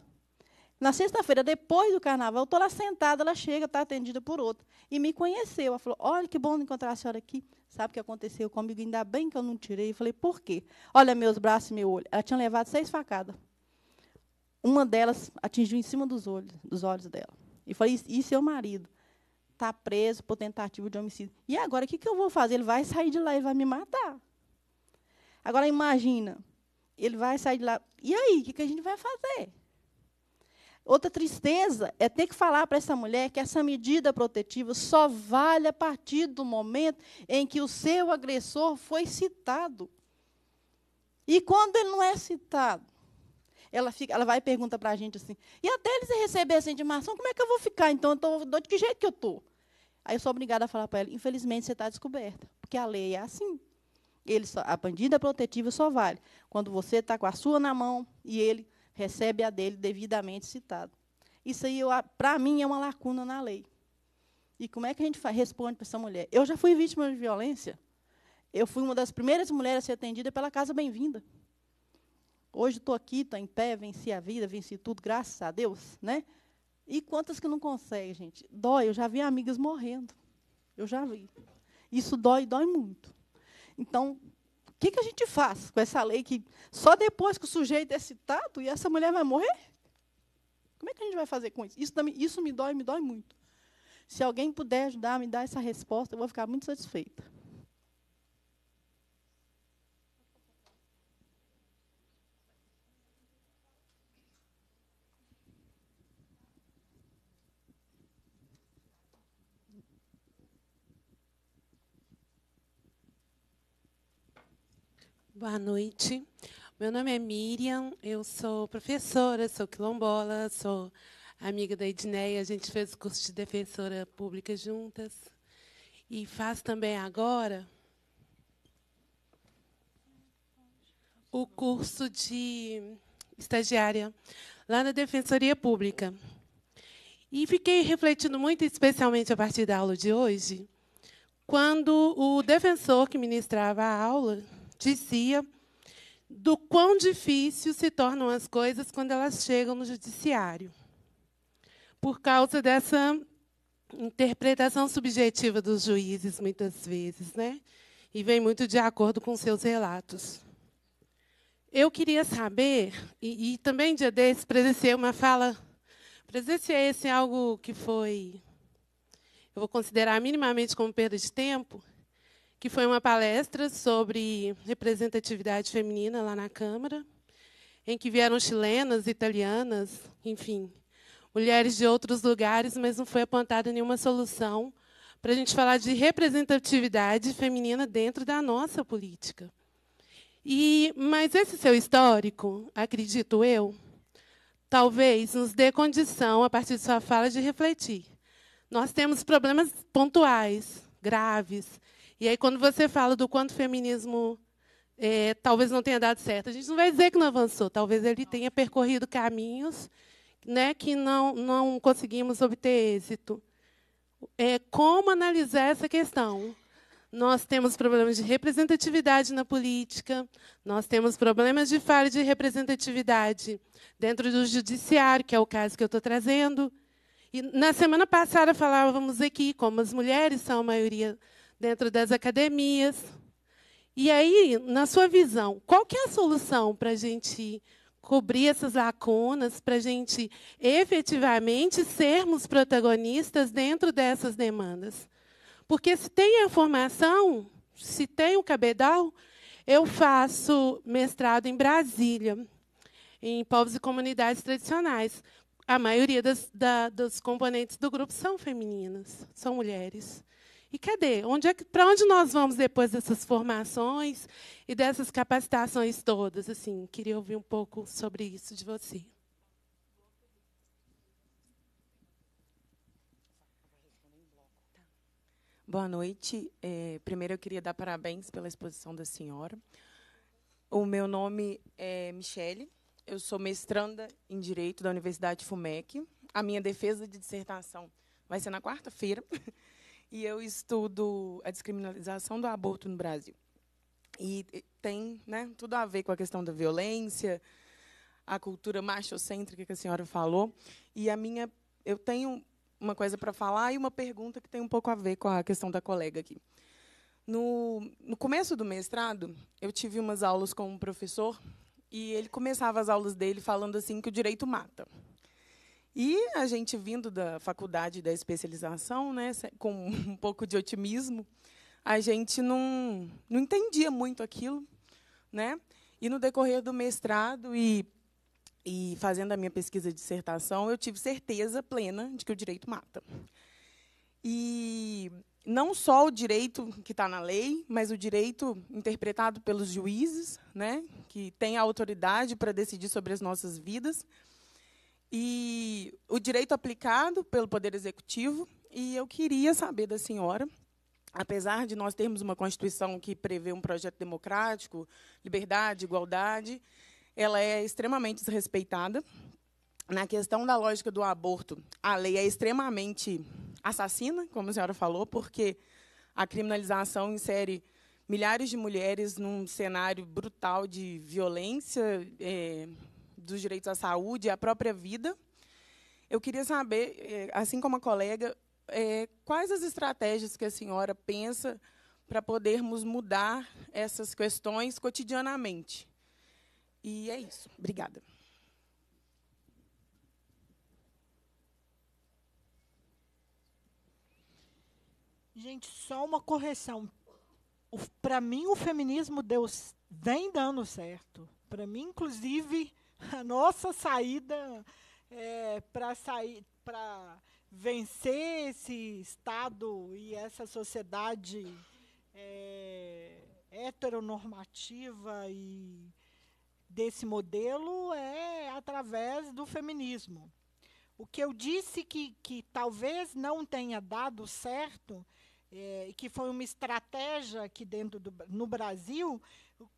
Na sexta-feira, depois do carnaval, eu estou lá sentada, ela chega, está atendida por outra. E me conheceu. Ela falou: Olha, que bom encontrar a senhora aqui. Sabe o que aconteceu comigo? Ainda bem que eu não tirei. Eu falei: Por quê? Olha meus braços e meu olho. Ela tinha levado seis facadas. Uma delas atingiu em cima dos olhos, dos olhos dela. E falei: E seu marido? Está preso por tentativa de homicídio. E agora, o que, que eu vou fazer? Ele vai sair de lá e vai me matar. Agora, imagina. Ele vai sair de lá. E aí, o que, que a gente vai fazer? Outra tristeza é ter que falar para essa mulher que essa medida protetiva só vale a partir do momento em que o seu agressor foi citado. E quando ele não é citado, ela, fica, ela vai e pergunta para a gente assim, e até eles receberem essa intimação, como é que eu vou ficar? Então, então eu tô, de que jeito que eu estou? Aí eu sou obrigada a falar para ela, infelizmente você está descoberta, porque a lei é assim. Ele só, a bandida protetiva só vale quando você está com a sua na mão e ele recebe a dele devidamente citado. Isso aí, para mim, é uma lacuna na lei. E como é que a gente responde para essa mulher? Eu já fui vítima de violência. Eu fui uma das primeiras mulheres a ser atendida pela Casa Bem-vinda. Hoje estou aqui, estou em pé, venci a vida, venci tudo, graças a Deus. Né? E quantas que não conseguem, gente? Dói, eu já vi amigas morrendo. Eu já vi. Isso dói, dói muito. Então, que, que a gente faz com essa lei que só depois que o sujeito é citado e essa mulher vai morrer? Como é que a gente vai fazer com isso? Isso, também, isso me dói, me dói muito. Se alguém puder ajudar, me dar essa resposta, eu vou ficar muito satisfeita. Boa noite. Meu nome é Miriam, eu sou professora, sou quilombola, sou amiga da Edneia, a gente fez o curso de defensora pública juntas. E faço também agora o curso de estagiária lá na Defensoria Pública. E fiquei refletindo muito, especialmente a partir da aula de hoje, quando o defensor que ministrava a aula dizia do quão difícil se tornam as coisas quando elas chegam no judiciário. Por causa dessa interpretação subjetiva dos juízes, muitas vezes, né? E vem muito de acordo com seus relatos. Eu queria saber, e, e também dia desse presenciei uma fala, presenciei esse assim, algo que foi, eu vou considerar minimamente como perda de tempo, que foi uma palestra sobre representatividade feminina lá na Câmara, em que vieram chilenas, italianas, enfim, mulheres de outros lugares, mas não foi apontada nenhuma solução para a gente falar de representatividade feminina dentro da nossa política. E, mas esse seu histórico, acredito eu, talvez nos dê condição, a partir de sua fala, de refletir. Nós temos problemas pontuais, graves, e aí, quando você fala do quanto o feminismo é, talvez não tenha dado certo, a gente não vai dizer que não avançou, talvez ele tenha percorrido caminhos né, que não, não conseguimos obter êxito. É, como analisar essa questão? Nós temos problemas de representatividade na política, nós temos problemas de falha de representatividade dentro do judiciário, que é o caso que eu estou trazendo. E na semana passada falávamos aqui como as mulheres são a maioria dentro das academias. E aí, na sua visão, qual que é a solução para a gente cobrir essas lacunas, para a gente efetivamente sermos protagonistas dentro dessas demandas? Porque se tem a formação, se tem o cabedal, eu faço mestrado em Brasília, em povos e comunidades tradicionais. A maioria das, da, dos componentes do grupo são femininas, são mulheres. E cadê? Onde é que, para onde nós vamos depois dessas formações e dessas capacitações todas? Assim, queria ouvir um pouco sobre isso de você. Boa noite. É, primeiro, eu queria dar parabéns pela exposição da senhora. O meu nome é Michele. Eu sou mestranda em Direito da Universidade FUMEC. A minha defesa de dissertação vai ser na quarta-feira. e eu estudo a descriminalização do aborto no Brasil. E tem né, tudo a ver com a questão da violência, a cultura machocêntrica que a senhora falou. E a minha, eu tenho uma coisa para falar e uma pergunta que tem um pouco a ver com a questão da colega aqui. No, no começo do mestrado, eu tive umas aulas com um professor e ele começava as aulas dele falando assim que o direito mata. E a gente vindo da faculdade da especialização, né, com um pouco de otimismo, a gente não, não entendia muito aquilo, né? E no decorrer do mestrado e e fazendo a minha pesquisa de dissertação, eu tive certeza plena de que o direito mata. E não só o direito que está na lei, mas o direito interpretado pelos juízes, né, que tem a autoridade para decidir sobre as nossas vidas e o direito aplicado pelo Poder Executivo. E eu queria saber da senhora, apesar de nós termos uma Constituição que prevê um projeto democrático, liberdade, igualdade, ela é extremamente desrespeitada. Na questão da lógica do aborto, a lei é extremamente assassina, como a senhora falou, porque a criminalização insere milhares de mulheres num cenário brutal de violência, é, dos direitos à saúde, à própria vida. Eu queria saber, eh, assim como a colega, eh, quais as estratégias que a senhora pensa para podermos mudar essas questões cotidianamente. E é isso. Obrigada. Gente, só uma correção. Para mim, o feminismo Deus vem dando certo. Para mim, inclusive, a nossa saída é, para sair para vencer esse estado e essa sociedade é, heteronormativa e desse modelo é através do feminismo. O que eu disse que, que talvez não tenha dado certo, é, e é, que foi uma estratégia aqui dentro do, no Brasil,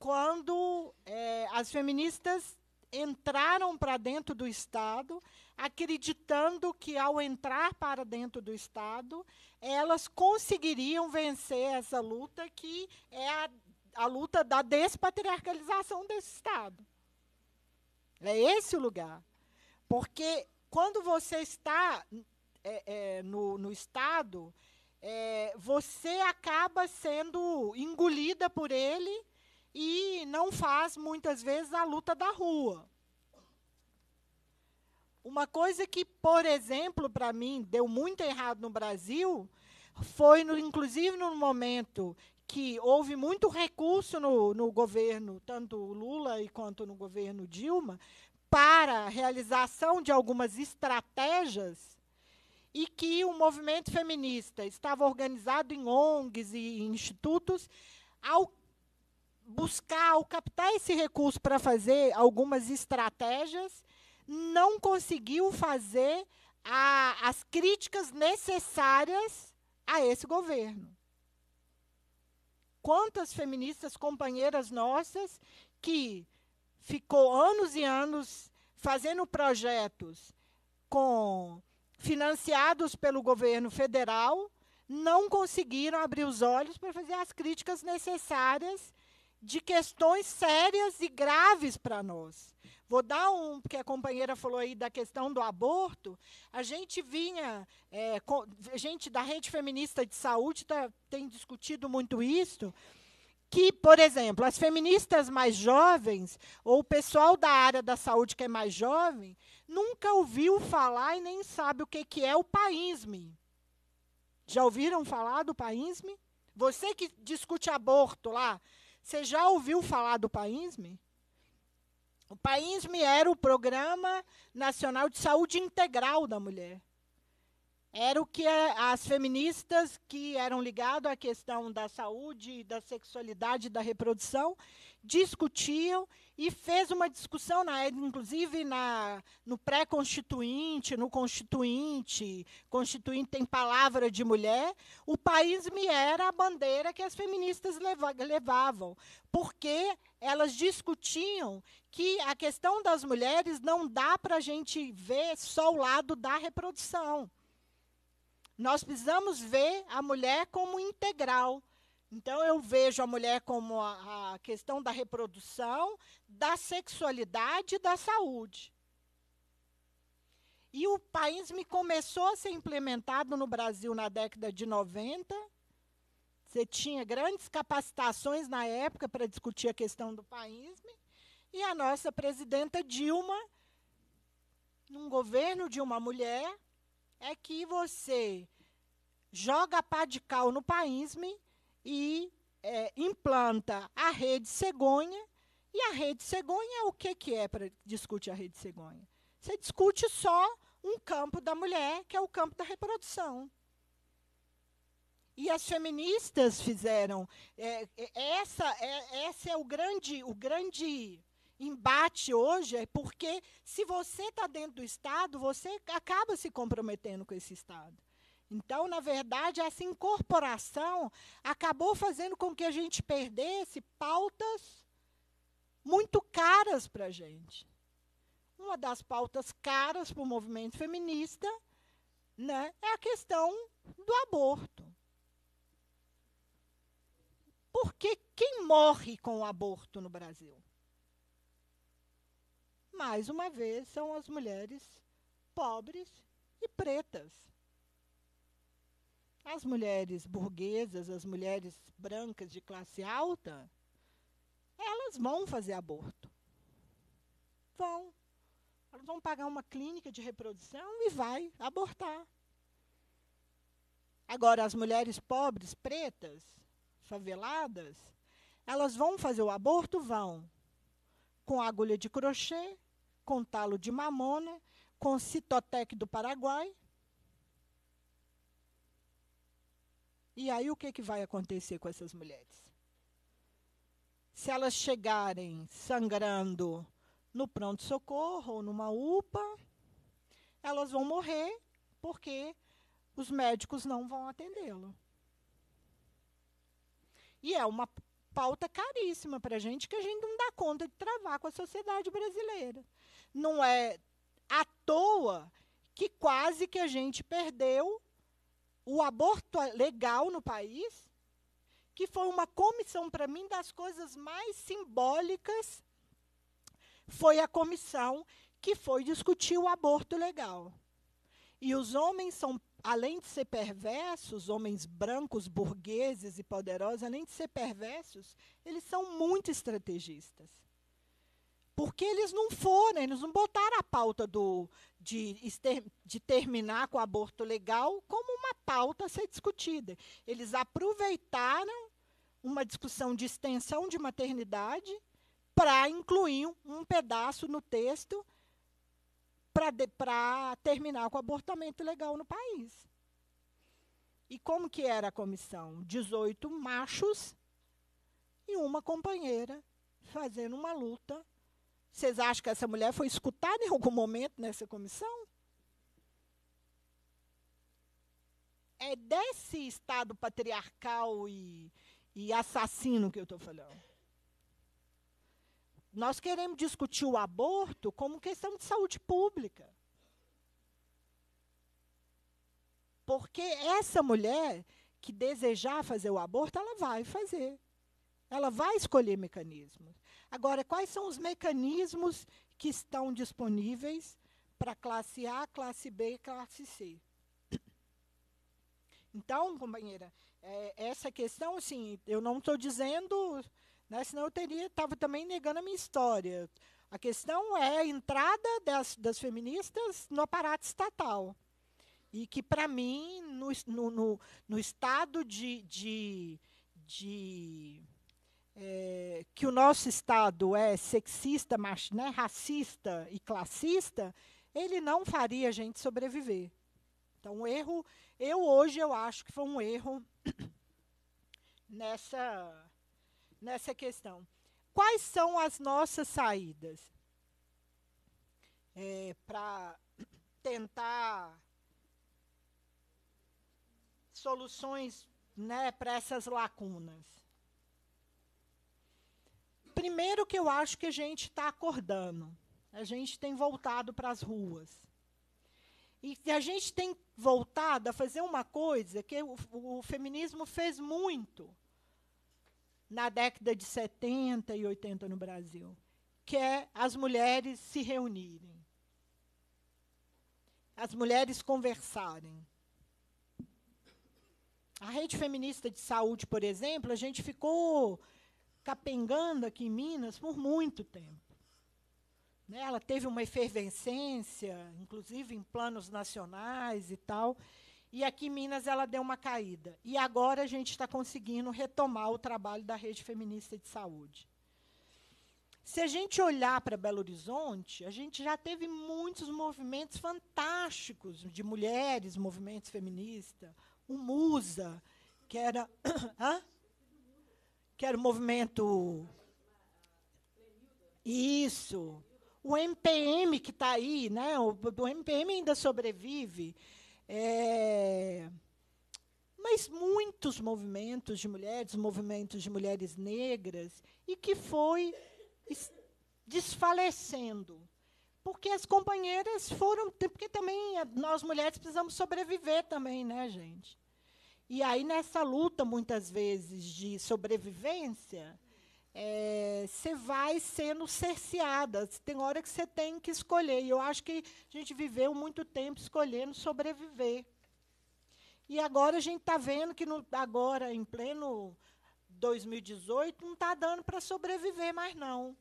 quando é, as feministas entraram para dentro do Estado, acreditando que, ao entrar para dentro do Estado, elas conseguiriam vencer essa luta, que é a, a luta da despatriarcalização desse Estado. É esse o lugar. Porque quando você está é, é, no, no Estado, é, você acaba sendo engolida por ele e não faz muitas vezes a luta da rua. Uma coisa que, por exemplo, para mim deu muito errado no Brasil foi, no, inclusive, no momento que houve muito recurso no, no governo, tanto Lula quanto no governo Dilma, para a realização de algumas estratégias e que o movimento feminista estava organizado em ONGs e institutos ao buscar ou captar esse recurso para fazer algumas estratégias, não conseguiu fazer a, as críticas necessárias a esse governo. Quantas feministas companheiras nossas que ficou anos e anos fazendo projetos com financiados pelo governo federal, não conseguiram abrir os olhos para fazer as críticas necessárias de questões sérias e graves para nós. Vou dar um, porque a companheira falou aí da questão do aborto. A gente vinha, é, com, a gente da Rede Feminista de Saúde tá, tem discutido muito isso, que, por exemplo, as feministas mais jovens, ou o pessoal da área da saúde que é mais jovem, nunca ouviu falar e nem sabe o que, que é o paísme. Já ouviram falar do paísme? Você que discute aborto lá, você já ouviu falar do PAISME? O PAISME era o Programa Nacional de Saúde Integral da Mulher. Era o que as feministas que eram ligadas à questão da saúde, da sexualidade, da reprodução, discutiam e fez uma discussão, na, inclusive na, no pré-constituinte, no constituinte, constituinte tem palavra de mulher, o país me era a bandeira que as feministas leva, levavam, porque elas discutiam que a questão das mulheres não dá para a gente ver só o lado da reprodução. Nós precisamos ver a mulher como integral então, eu vejo a mulher como a, a questão da reprodução, da sexualidade e da saúde. E o paísme começou a ser implementado no Brasil na década de 90. Você tinha grandes capacitações na época para discutir a questão do paísme. E a nossa presidenta Dilma, num governo de uma mulher, é que você joga pá de cal no paísme e é, implanta a rede cegonha. E a rede cegonha, o que, que é para discutir a rede cegonha? Você discute só um campo da mulher, que é o campo da reprodução. E as feministas fizeram. É, é essa, é, esse é o grande, o grande embate hoje, é porque se você está dentro do Estado, você acaba se comprometendo com esse Estado. Então, na verdade, essa incorporação acabou fazendo com que a gente perdesse pautas muito caras para a gente. Uma das pautas caras para o movimento feminista né, é a questão do aborto. Porque quem morre com o aborto no Brasil? Mais uma vez, são as mulheres pobres e pretas as mulheres burguesas, as mulheres brancas de classe alta, elas vão fazer aborto. Vão. Elas vão pagar uma clínica de reprodução e vai abortar. Agora, as mulheres pobres, pretas, faveladas, elas vão fazer o aborto? Vão. Com agulha de crochê, com talo de mamona, com citotec do Paraguai, E aí o que, que vai acontecer com essas mulheres? Se elas chegarem sangrando no pronto-socorro ou numa UPA, elas vão morrer porque os médicos não vão atendê-lo. E é uma pauta caríssima para a gente que a gente não dá conta de travar com a sociedade brasileira. Não é à toa que quase que a gente perdeu o aborto é legal no país, que foi uma comissão, para mim, das coisas mais simbólicas, foi a comissão que foi discutir o aborto legal. E os homens são, além de ser perversos, homens brancos, burgueses e poderosos, além de ser perversos, eles são muito estrategistas. Porque eles não foram, eles não botaram a pauta do, de, de terminar com o aborto legal como uma pauta a ser discutida. Eles aproveitaram uma discussão de extensão de maternidade para incluir um pedaço no texto para terminar com o abortamento legal no país. E como que era a comissão? 18 machos e uma companheira fazendo uma luta vocês acham que essa mulher foi escutada em algum momento nessa comissão? É desse estado patriarcal e, e assassino que eu estou falando. Nós queremos discutir o aborto como questão de saúde pública. Porque essa mulher que desejar fazer o aborto, ela vai fazer. Ela vai escolher mecanismos. Agora, quais são os mecanismos que estão disponíveis para classe A, classe B e classe C? Então, companheira, é, essa questão, assim, eu não estou dizendo, né, senão eu teria, estava também negando a minha história. A questão é a entrada das, das feministas no aparato estatal. E que, para mim, no, no, no, no estado de, de, de é, que o nosso Estado é sexista, né, racista e classista, ele não faria a gente sobreviver. Então, o erro, eu hoje eu acho que foi um erro nessa, nessa questão. Quais são as nossas saídas é, para tentar soluções né, para essas lacunas? Primeiro que eu acho que a gente está acordando. A gente tem voltado para as ruas. E a gente tem voltado a fazer uma coisa que o, o, feminismo fez muito na década de 70 e 80 no Brasil, que é as mulheres se reunirem. As mulheres conversarem. A rede feminista de saúde, por exemplo, a gente ficou capengando aqui em Minas por muito tempo. Né? Ela teve uma efervescência, inclusive em planos nacionais e tal, e aqui em Minas ela deu uma caída. E agora a gente está conseguindo retomar o trabalho da rede feminista de saúde. Se a gente olhar para Belo Horizonte, a gente já teve muitos movimentos fantásticos de mulheres, movimentos feministas, o Musa, que era. Hã? que era o movimento. Isso. O MPM que está aí, né? O, o, MPM ainda sobrevive. É, mas muitos movimentos de mulheres, movimentos de mulheres negras, e que foi desfalecendo. Porque as companheiras foram. Porque também nós mulheres precisamos sobreviver também, né, gente? E aí, nessa luta, muitas vezes, de sobrevivência, é, você é, vai sendo cerceada. Tem hora que você tem que escolher. E eu acho que a gente viveu muito tempo escolhendo sobreviver. E agora a gente está vendo que, no, agora, em pleno 2018, não está dando para sobreviver mais, não.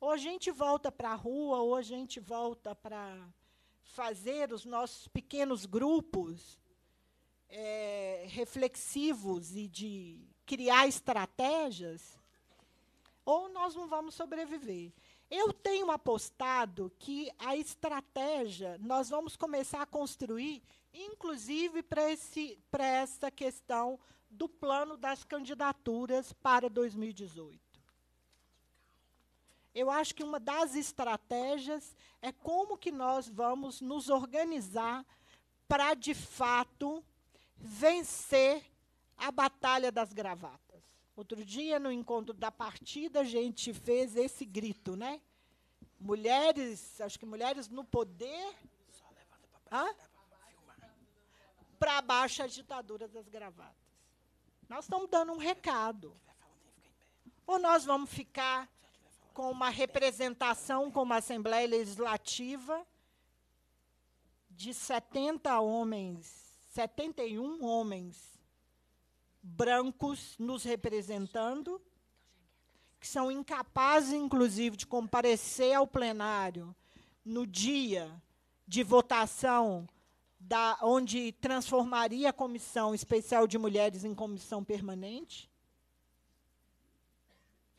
Ou a gente volta para a rua, ou a gente volta para fazer os nossos pequenos grupos é, reflexivos e de criar estratégias, ou nós não vamos sobreviver. Eu tenho apostado que a estratégia nós vamos começar a construir, inclusive para essa questão do plano das candidaturas para 2018. Eu acho que uma das estratégias é como que nós vamos nos organizar para, de fato, vencer a batalha das gravatas. Outro dia, no encontro da partida, a gente fez esse grito, né? Mulheres, acho que mulheres no poder. Só levanta para baixo a ditadura das gravatas. Nós estamos dando um recado. Ou nós vamos ficar com uma representação como a Assembleia Legislativa de 70 homens 71 homens brancos nos representando, que são incapazes, inclusive, de comparecer ao plenário no dia de votação da, onde transformaria a comissão especial de mulheres em comissão permanente.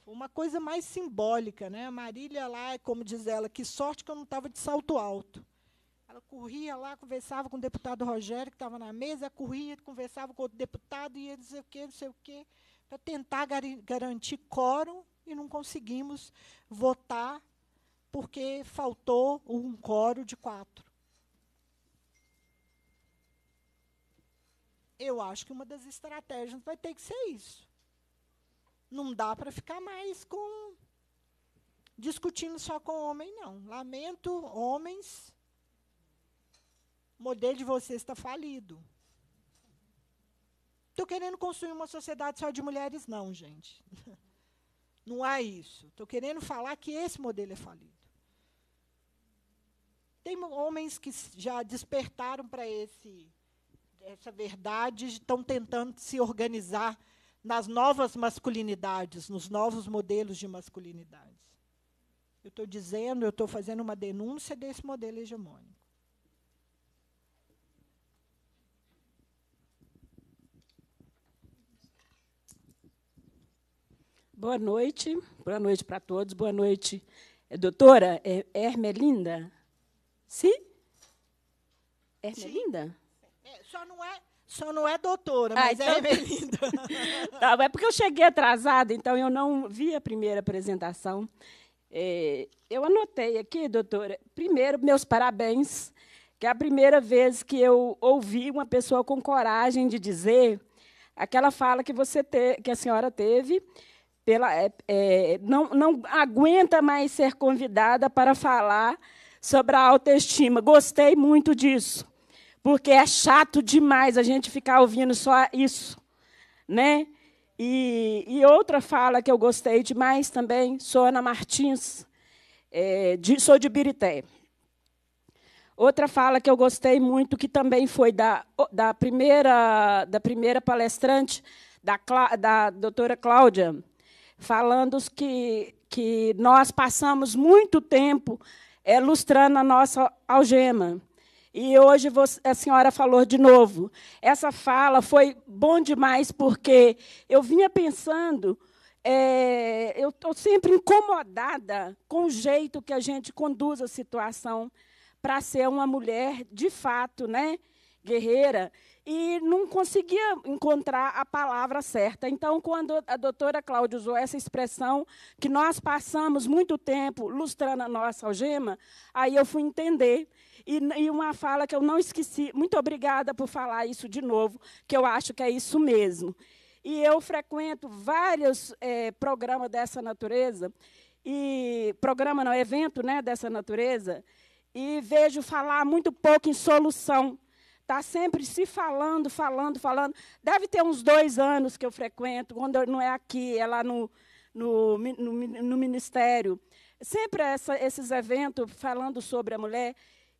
uma coisa mais simbólica, né? A Marília lá, como diz ela, que sorte que eu não estava de salto alto. Ela corria lá, conversava com o deputado Rogério, que estava na mesa, corria, conversava com outro deputado, e ia dizer o quê, não sei o quê, para tentar gar garantir quórum, e não conseguimos votar, porque faltou um quórum de quatro. Eu acho que uma das estratégias vai ter que ser isso. Não dá para ficar mais com discutindo só com homem, não. Lamento, homens, modelo de vocês está falido. Estou querendo construir uma sociedade só de mulheres, não, gente. Não é isso. Estou querendo falar que esse modelo é falido. Tem homens que já despertaram para essa verdade, estão tentando se organizar nas novas masculinidades, nos novos modelos de masculinidades. Eu estou dizendo, eu estou fazendo uma denúncia desse modelo hegemônico. Boa noite, boa noite para todos, boa noite. É, doutora é Hermelinda? Sim? Hermelinda? Sim. É, só não é. Só não é doutora, ah, mas ah, então... é Hermelinda. tá, é porque eu cheguei atrasada, então eu não vi a primeira apresentação. É, eu anotei aqui, doutora, primeiro, meus parabéns, que é a primeira vez que eu ouvi uma pessoa com coragem de dizer aquela fala que, você te, que a senhora teve pela, é, é, não, não aguenta mais ser convidada para falar sobre a autoestima. Gostei muito disso, porque é chato demais a gente ficar ouvindo só isso. Né? E, e outra fala que eu gostei demais também, sou Ana Martins, é, de, sou de Birité. Outra fala que eu gostei muito, que também foi da, da, primeira, da primeira palestrante, da, da doutora Cláudia, falando que, que nós passamos muito tempo ilustrando é, lustrando a nossa algema. E hoje a senhora falou de novo. Essa fala foi bom demais, porque eu vinha pensando, é, eu estou sempre incomodada com o jeito que a gente conduz a situação para ser uma mulher, de fato, né, guerreira e não conseguia encontrar a palavra certa. Então, quando a doutora Cláudia usou essa expressão, que nós passamos muito tempo lustrando a nossa algema, aí eu fui entender. E, e uma fala que eu não esqueci, muito obrigada por falar isso de novo, que eu acho que é isso mesmo. E eu frequento vários é, programas dessa natureza, e programa não, evento né, dessa natureza, e vejo falar muito pouco em solução. Está sempre se falando, falando, falando. Deve ter uns dois anos que eu frequento, quando não é aqui, é lá no, no, no, no ministério. Sempre essa, esses eventos falando sobre a mulher.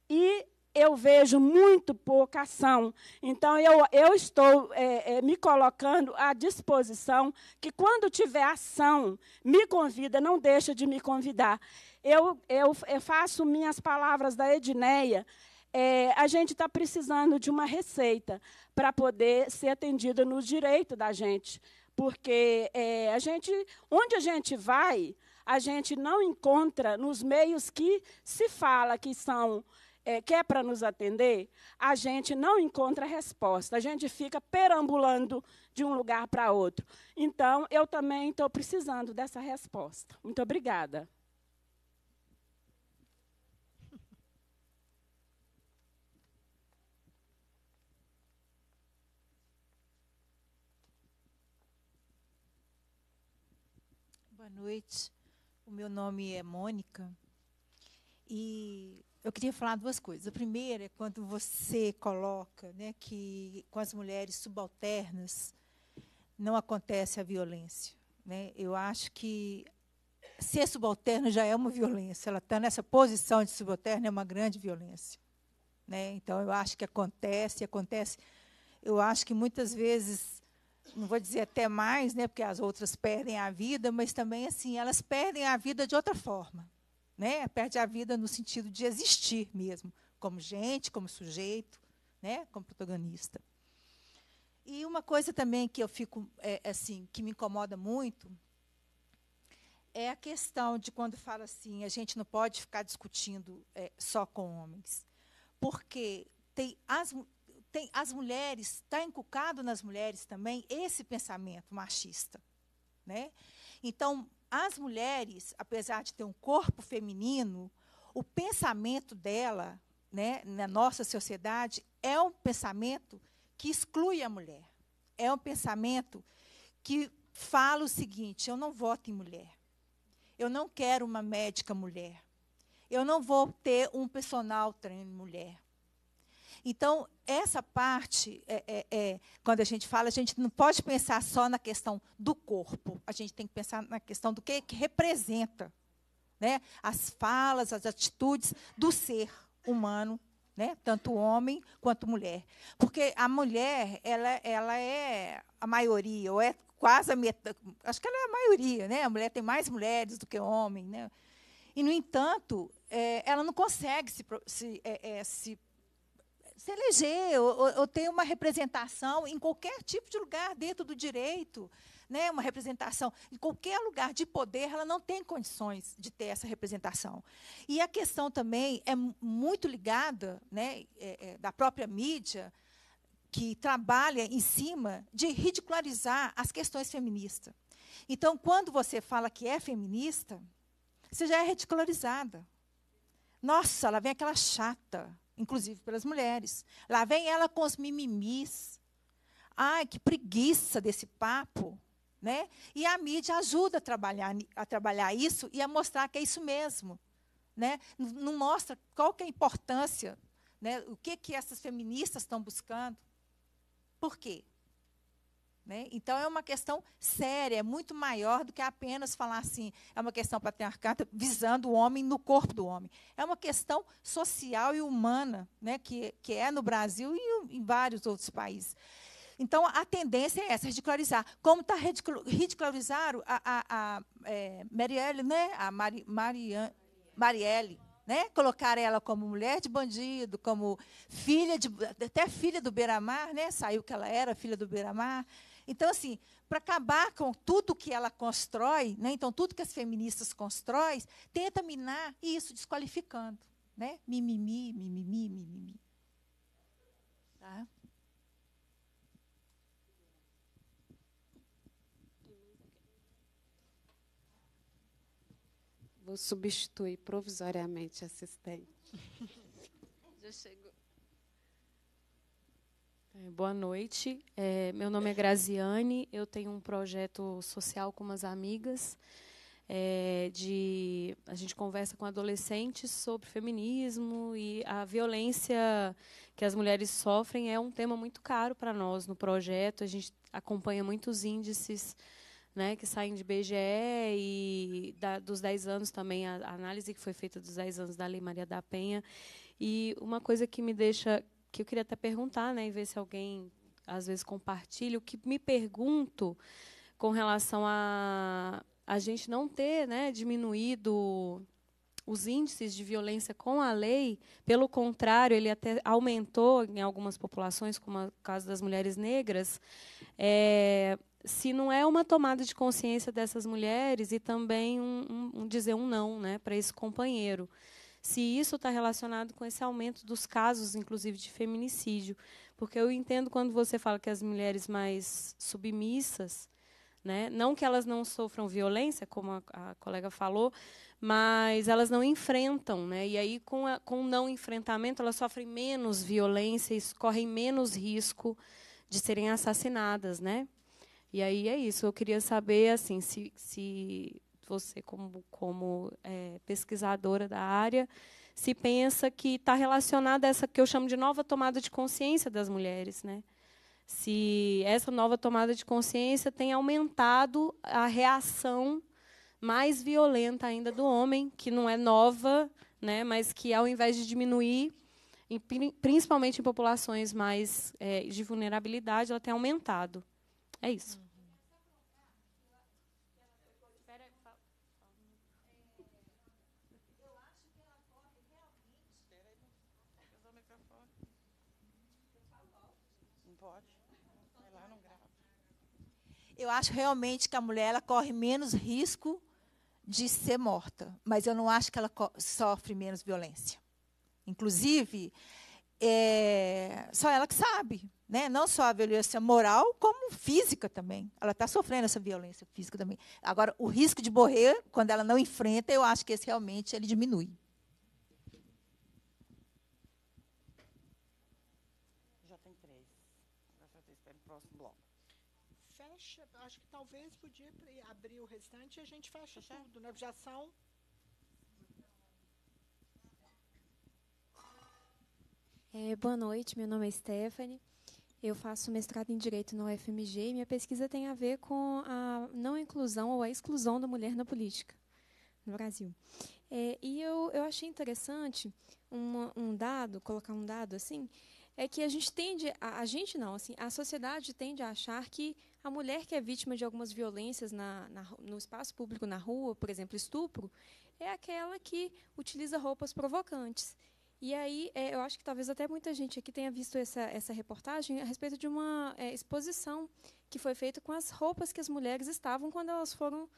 E eu vejo muito pouca ação. Então, eu, eu estou é, é, me colocando à disposição que, quando tiver ação, me convida, não deixa de me convidar. Eu, eu, eu faço minhas palavras da Edneia é, a gente está precisando de uma receita para poder ser atendida no direito da gente. Porque é, a gente, onde a gente vai, a gente não encontra nos meios que se fala que são é, que é para nos atender, a gente não encontra resposta, a gente fica perambulando de um lugar para outro. Então, eu também estou precisando dessa resposta. Muito obrigada. noite. O meu nome é Mônica e eu queria falar duas coisas. A primeira é quando você coloca né, que com as mulheres subalternas não acontece a violência. Né? Eu acho que ser subalterno já é uma violência. Ela está nessa posição de subalterno é uma grande violência. Né? Então, eu acho que acontece, acontece. Eu acho que muitas vezes não vou dizer até mais, né, porque as outras perdem a vida, mas também assim, elas perdem a vida de outra forma, né? Perde a vida no sentido de existir mesmo, como gente, como sujeito, né, como protagonista. E uma coisa também que eu fico é, assim, que me incomoda muito, é a questão de quando fala assim, a gente não pode ficar discutindo é, só com homens, porque tem as, tem, as mulheres, está encucado nas mulheres também esse pensamento machista. Né? Então, as mulheres, apesar de ter um corpo feminino, o pensamento dela, né, na nossa sociedade, é um pensamento que exclui a mulher. É um pensamento que fala o seguinte: eu não voto em mulher. Eu não quero uma médica mulher. Eu não vou ter um personal trainer mulher. Então, essa parte, é, é, é, quando a gente fala, a gente não pode pensar só na questão do corpo, a gente tem que pensar na questão do que, que representa né? as falas, as atitudes do ser humano, né? tanto homem quanto mulher. Porque a mulher, ela, ela é a maioria, ou é quase a metade, acho que ela é a maioria, né? a mulher tem mais mulheres do que homem. Né? E, no entanto, é, ela não consegue se, se, é, é, se se eleger ou, ou, ter uma representação em qualquer tipo de lugar dentro do direito, né, uma representação em qualquer lugar de poder, ela não tem condições de ter essa representação. E a questão também é muito ligada né, é, é, da própria mídia, que trabalha em cima de ridicularizar as questões feministas. Então, quando você fala que é feminista, você já é ridicularizada. Nossa, ela vem aquela chata inclusive pelas mulheres. Lá vem ela com os mimimis. Ai, que preguiça desse papo. Né? E a mídia ajuda a trabalhar, a trabalhar isso e a mostrar que é isso mesmo. Né? Não mostra qual que é a importância, né? o que, que essas feministas estão buscando. Por quê? Né? Então, é uma questão séria, é muito maior do que apenas falar assim, é uma questão patriarcata visando o homem no corpo do homem. É uma questão social e humana, né? que, que é no Brasil e em vários outros países. Então, a tendência é essa, ridicularizar. Como está ridicularizar a, a, a é, Marielle, né? a Mari, Marian, Marielle, né? colocar ela como mulher de bandido, como filha de. até filha do Beiramar, né? saiu que ela era filha do Beiramar, então, assim, para acabar com tudo que ela constrói, né? então, tudo que as feministas constroem, tenta minar isso, desqualificando. Né? Mimimi, mimimi, mimimi. Tá? Vou substituir provisoriamente a assistente. Já chegou. É, boa noite. É, meu nome é Graziane. Eu tenho um projeto social com umas amigas. É, de a gente conversa com adolescentes sobre feminismo e a violência que as mulheres sofrem é um tema muito caro para nós no projeto. A gente acompanha muitos índices né, que saem de BGE e da, dos 10 anos também, a, a análise que foi feita dos 10 anos da Lei Maria da Penha. E uma coisa que me deixa que eu queria até perguntar, né, e ver se alguém às vezes compartilha, o que me pergunto com relação a a gente não ter, né, diminuído os índices de violência com a lei, pelo contrário, ele até aumentou em algumas populações, como é o caso das mulheres negras, é, se não é uma tomada de consciência dessas mulheres e também um, um, um dizer um não né, para esse companheiro se isso está relacionado com esse aumento dos casos, inclusive de feminicídio, porque eu entendo quando você fala que as mulheres mais submissas, né, não que elas não sofram violência, como a, a colega falou, mas elas não enfrentam, né? E aí com a, com o não enfrentamento elas sofrem menos violência, e correm menos risco de serem assassinadas, né? E aí é isso. Eu queria saber assim se, se você como, como é, pesquisadora da área, se pensa que está relacionada a essa que eu chamo de nova tomada de consciência das mulheres, né? Se essa nova tomada de consciência tem aumentado a reação mais violenta ainda do homem, que não é nova, né? Mas que ao invés de diminuir, em, principalmente em populações mais é, de vulnerabilidade, ela tem aumentado. É isso. eu acho realmente que a mulher ela corre menos risco de ser morta, mas eu não acho que ela sofre menos violência. Inclusive, é, só ela que sabe, né? não só a violência moral, como física também. Ela está sofrendo essa violência física também. Agora, o risco de morrer, quando ela não enfrenta, eu acho que esse realmente ele diminui. podia abrir o restante e a gente fecha Fechar? tudo, né? Já são. É, boa noite, meu nome é Stephanie. Eu faço mestrado em Direito na UFMG e minha pesquisa tem a ver com a não inclusão ou a exclusão da mulher na política no Brasil. É, e eu, eu achei interessante uma, um dado, colocar um dado assim, é que a gente tende, a, a, gente não, assim, a sociedade tende a achar que a mulher que é vítima de algumas violências na, na, no espaço público, na rua, por exemplo, estupro, é aquela que utiliza roupas provocantes. E aí, é, eu acho que talvez até muita gente aqui tenha visto essa, essa reportagem a respeito de uma é, exposição que foi feita com as roupas que as mulheres estavam quando elas foram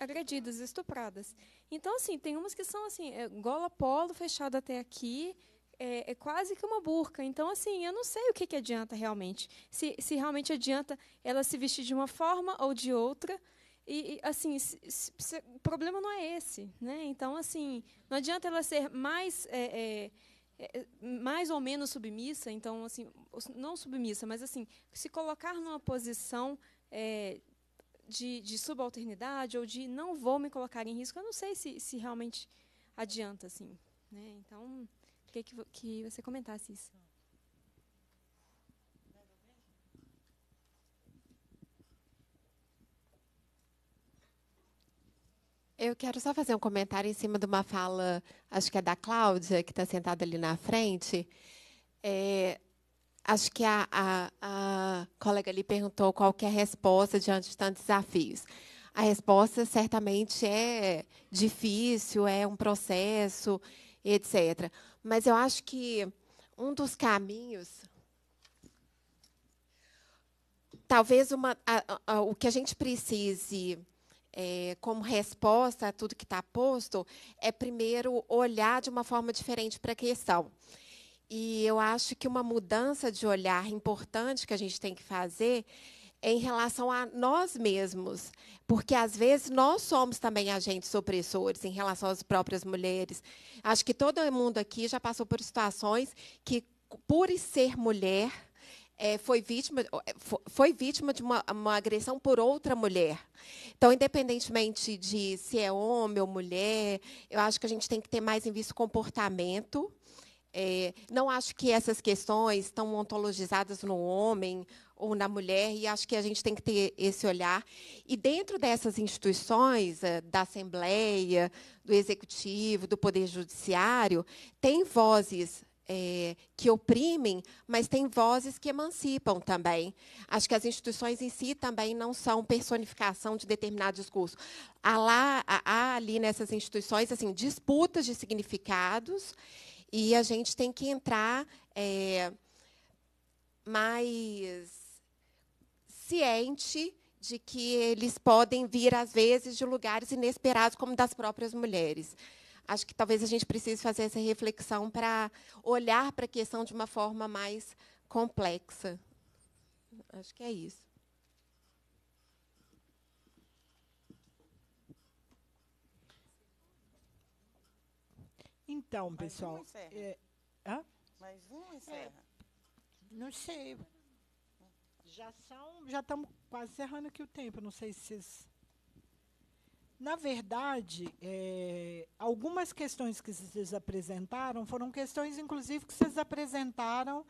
agredidas, estupradas. Então, assim, tem umas que são assim, é, gola polo fechada até aqui, é, é, quase que uma burca. Então, assim, eu não sei o que, que adianta realmente. Se, se realmente adianta ela se vestir de uma forma ou de outra. E, e assim, se, se, se, o problema não é esse. Né? Então, assim, não adianta ela ser mais. É, é, é mais ou menos submissa, então assim, não submissa, mas assim, se colocar numa posição é, de, de subalternidade ou de não vou me colocar em risco, eu não sei se, se realmente adianta assim, né? Então, queria que, que você comentasse isso. Eu quero só fazer um comentário em cima de uma fala, acho que é da Cláudia, que está sentada ali na frente. É, acho que a, a, a, colega ali perguntou qual é a resposta diante de tantos desafios. A resposta certamente é difícil, é um processo, etc. Mas eu acho que um dos caminhos. Talvez uma, a, a, o que a gente precise é, como resposta a tudo que está posto é, primeiro, olhar de uma forma diferente para a questão. E eu acho que uma mudança de olhar importante que a gente tem que fazer em relação a nós mesmos, porque às vezes nós somos também agentes opressores em relação às próprias mulheres. Acho que todo mundo aqui já passou por situações que, por ser mulher, é, foi, vítima, foi vítima de uma, uma, agressão por outra mulher. Então, independentemente de se é homem ou mulher, eu acho que a gente tem que ter mais em vista o comportamento é, não acho que essas questões estão ontologizadas no homem ou na mulher, e acho que a gente tem que ter esse olhar. E dentro dessas instituições, eh, da Assembleia, do Executivo, do Poder Judiciário, tem vozes é, que oprimem, mas tem vozes que emancipam também. Acho que as instituições em si também não são personificação de determinado discurso. Há, lá, há, há ali nessas instituições assim disputas de significados e a gente tem que entrar é, mais ciente de que eles podem vir, às vezes, de lugares inesperados, como das próprias mulheres. Acho que talvez a gente precise fazer essa reflexão para olhar para a questão de uma forma mais complexa. Acho que é isso. Então, pessoal. Mas não É, hã? encerra. É, não sei. Já são. Já estamos quase encerrando aqui o tempo. Não sei se vocês. Na verdade, é, algumas questões que vocês apresentaram foram questões, inclusive, que vocês apresentaram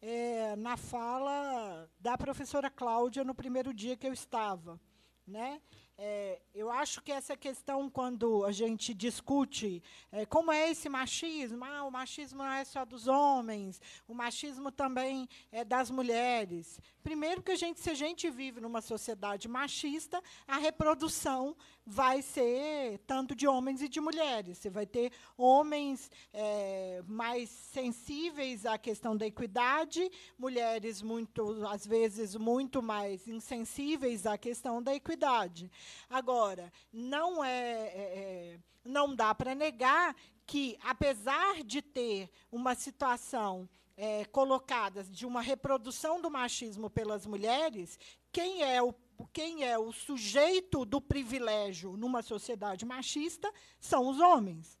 é, na fala da professora Cláudia no primeiro dia que eu estava. Né? É, eu acho que essa questão, quando a gente discute é, como é esse machismo, ah, o machismo não é só dos homens, o machismo também é das mulheres. Primeiro, que a gente, se a gente vive numa sociedade machista, a reprodução vai ser tanto de homens e de mulheres. Você vai ter homens é, mais sensíveis à questão da equidade, mulheres muito, às vezes, muito mais insensíveis à questão da equidade. Agora, não é, é, é não dá para negar que, apesar de ter uma situação é, colocada de uma reprodução do machismo pelas mulheres, quem é o quem é o sujeito do privilégio numa sociedade machista são os homens.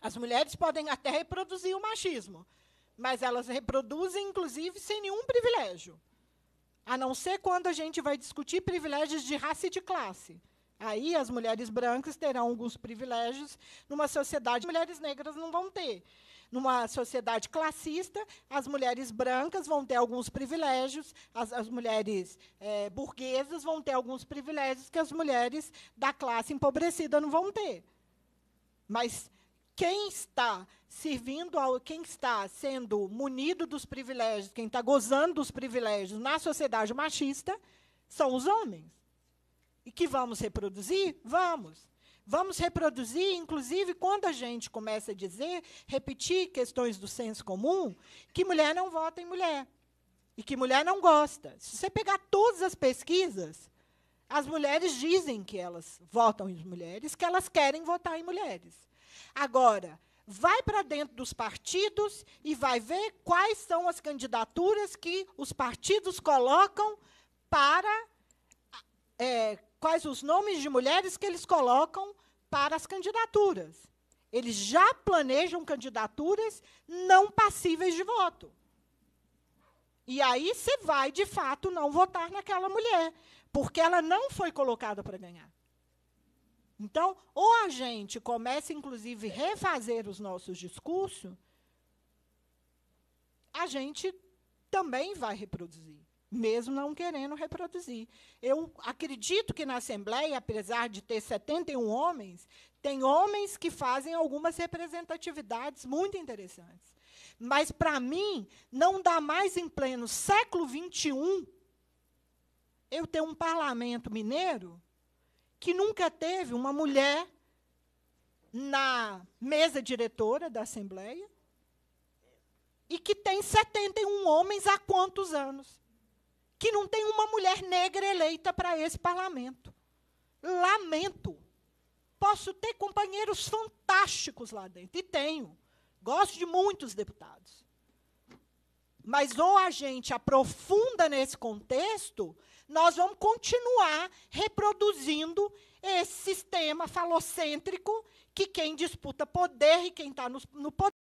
As mulheres podem até reproduzir o machismo, mas elas reproduzem, inclusive, sem nenhum privilégio. A não ser quando a gente vai discutir privilégios de raça e de classe. Aí as mulheres brancas terão alguns privilégios numa sociedade que mulheres negras não vão ter numa sociedade classista, as mulheres brancas vão ter alguns privilégios, as, as mulheres é, burguesas vão ter alguns privilégios que as mulheres da classe empobrecida não vão ter. Mas quem está servindo ao quem está sendo munido dos privilégios, quem está gozando dos privilégios na sociedade machista, são os homens. E que vamos reproduzir? Vamos. Vamos reproduzir, inclusive, quando a gente começa a dizer, repetir questões do senso comum, que mulher não vota em mulher e que mulher não gosta. Se você pegar todas as pesquisas, as mulheres dizem que elas votam em mulheres, que elas querem votar em mulheres. Agora, vai para dentro dos partidos e vai ver quais são as candidaturas que os partidos colocam para. É, quais os nomes de mulheres que eles colocam para as candidaturas. Eles já planejam candidaturas não passíveis de voto. E aí você vai, de fato, não votar naquela mulher, porque ela não foi colocada para ganhar. Então, ou a gente começa, inclusive, refazer os nossos discursos, a gente também vai reproduzir mesmo não querendo reproduzir. Eu acredito que na Assembleia, apesar de ter 71 homens, tem homens que fazem algumas representatividades muito interessantes. Mas, para mim, não dá mais em pleno século XXI eu ter um parlamento mineiro que nunca teve uma mulher na mesa diretora da Assembleia e que tem 71 homens há quantos anos? que não tem uma mulher negra eleita para esse parlamento. Lamento. Posso ter companheiros fantásticos lá dentro, e tenho. Gosto de muitos deputados. Mas ou a gente aprofunda nesse contexto, nós vamos continuar reproduzindo esse sistema falocêntrico que quem disputa poder e quem está no, no poder.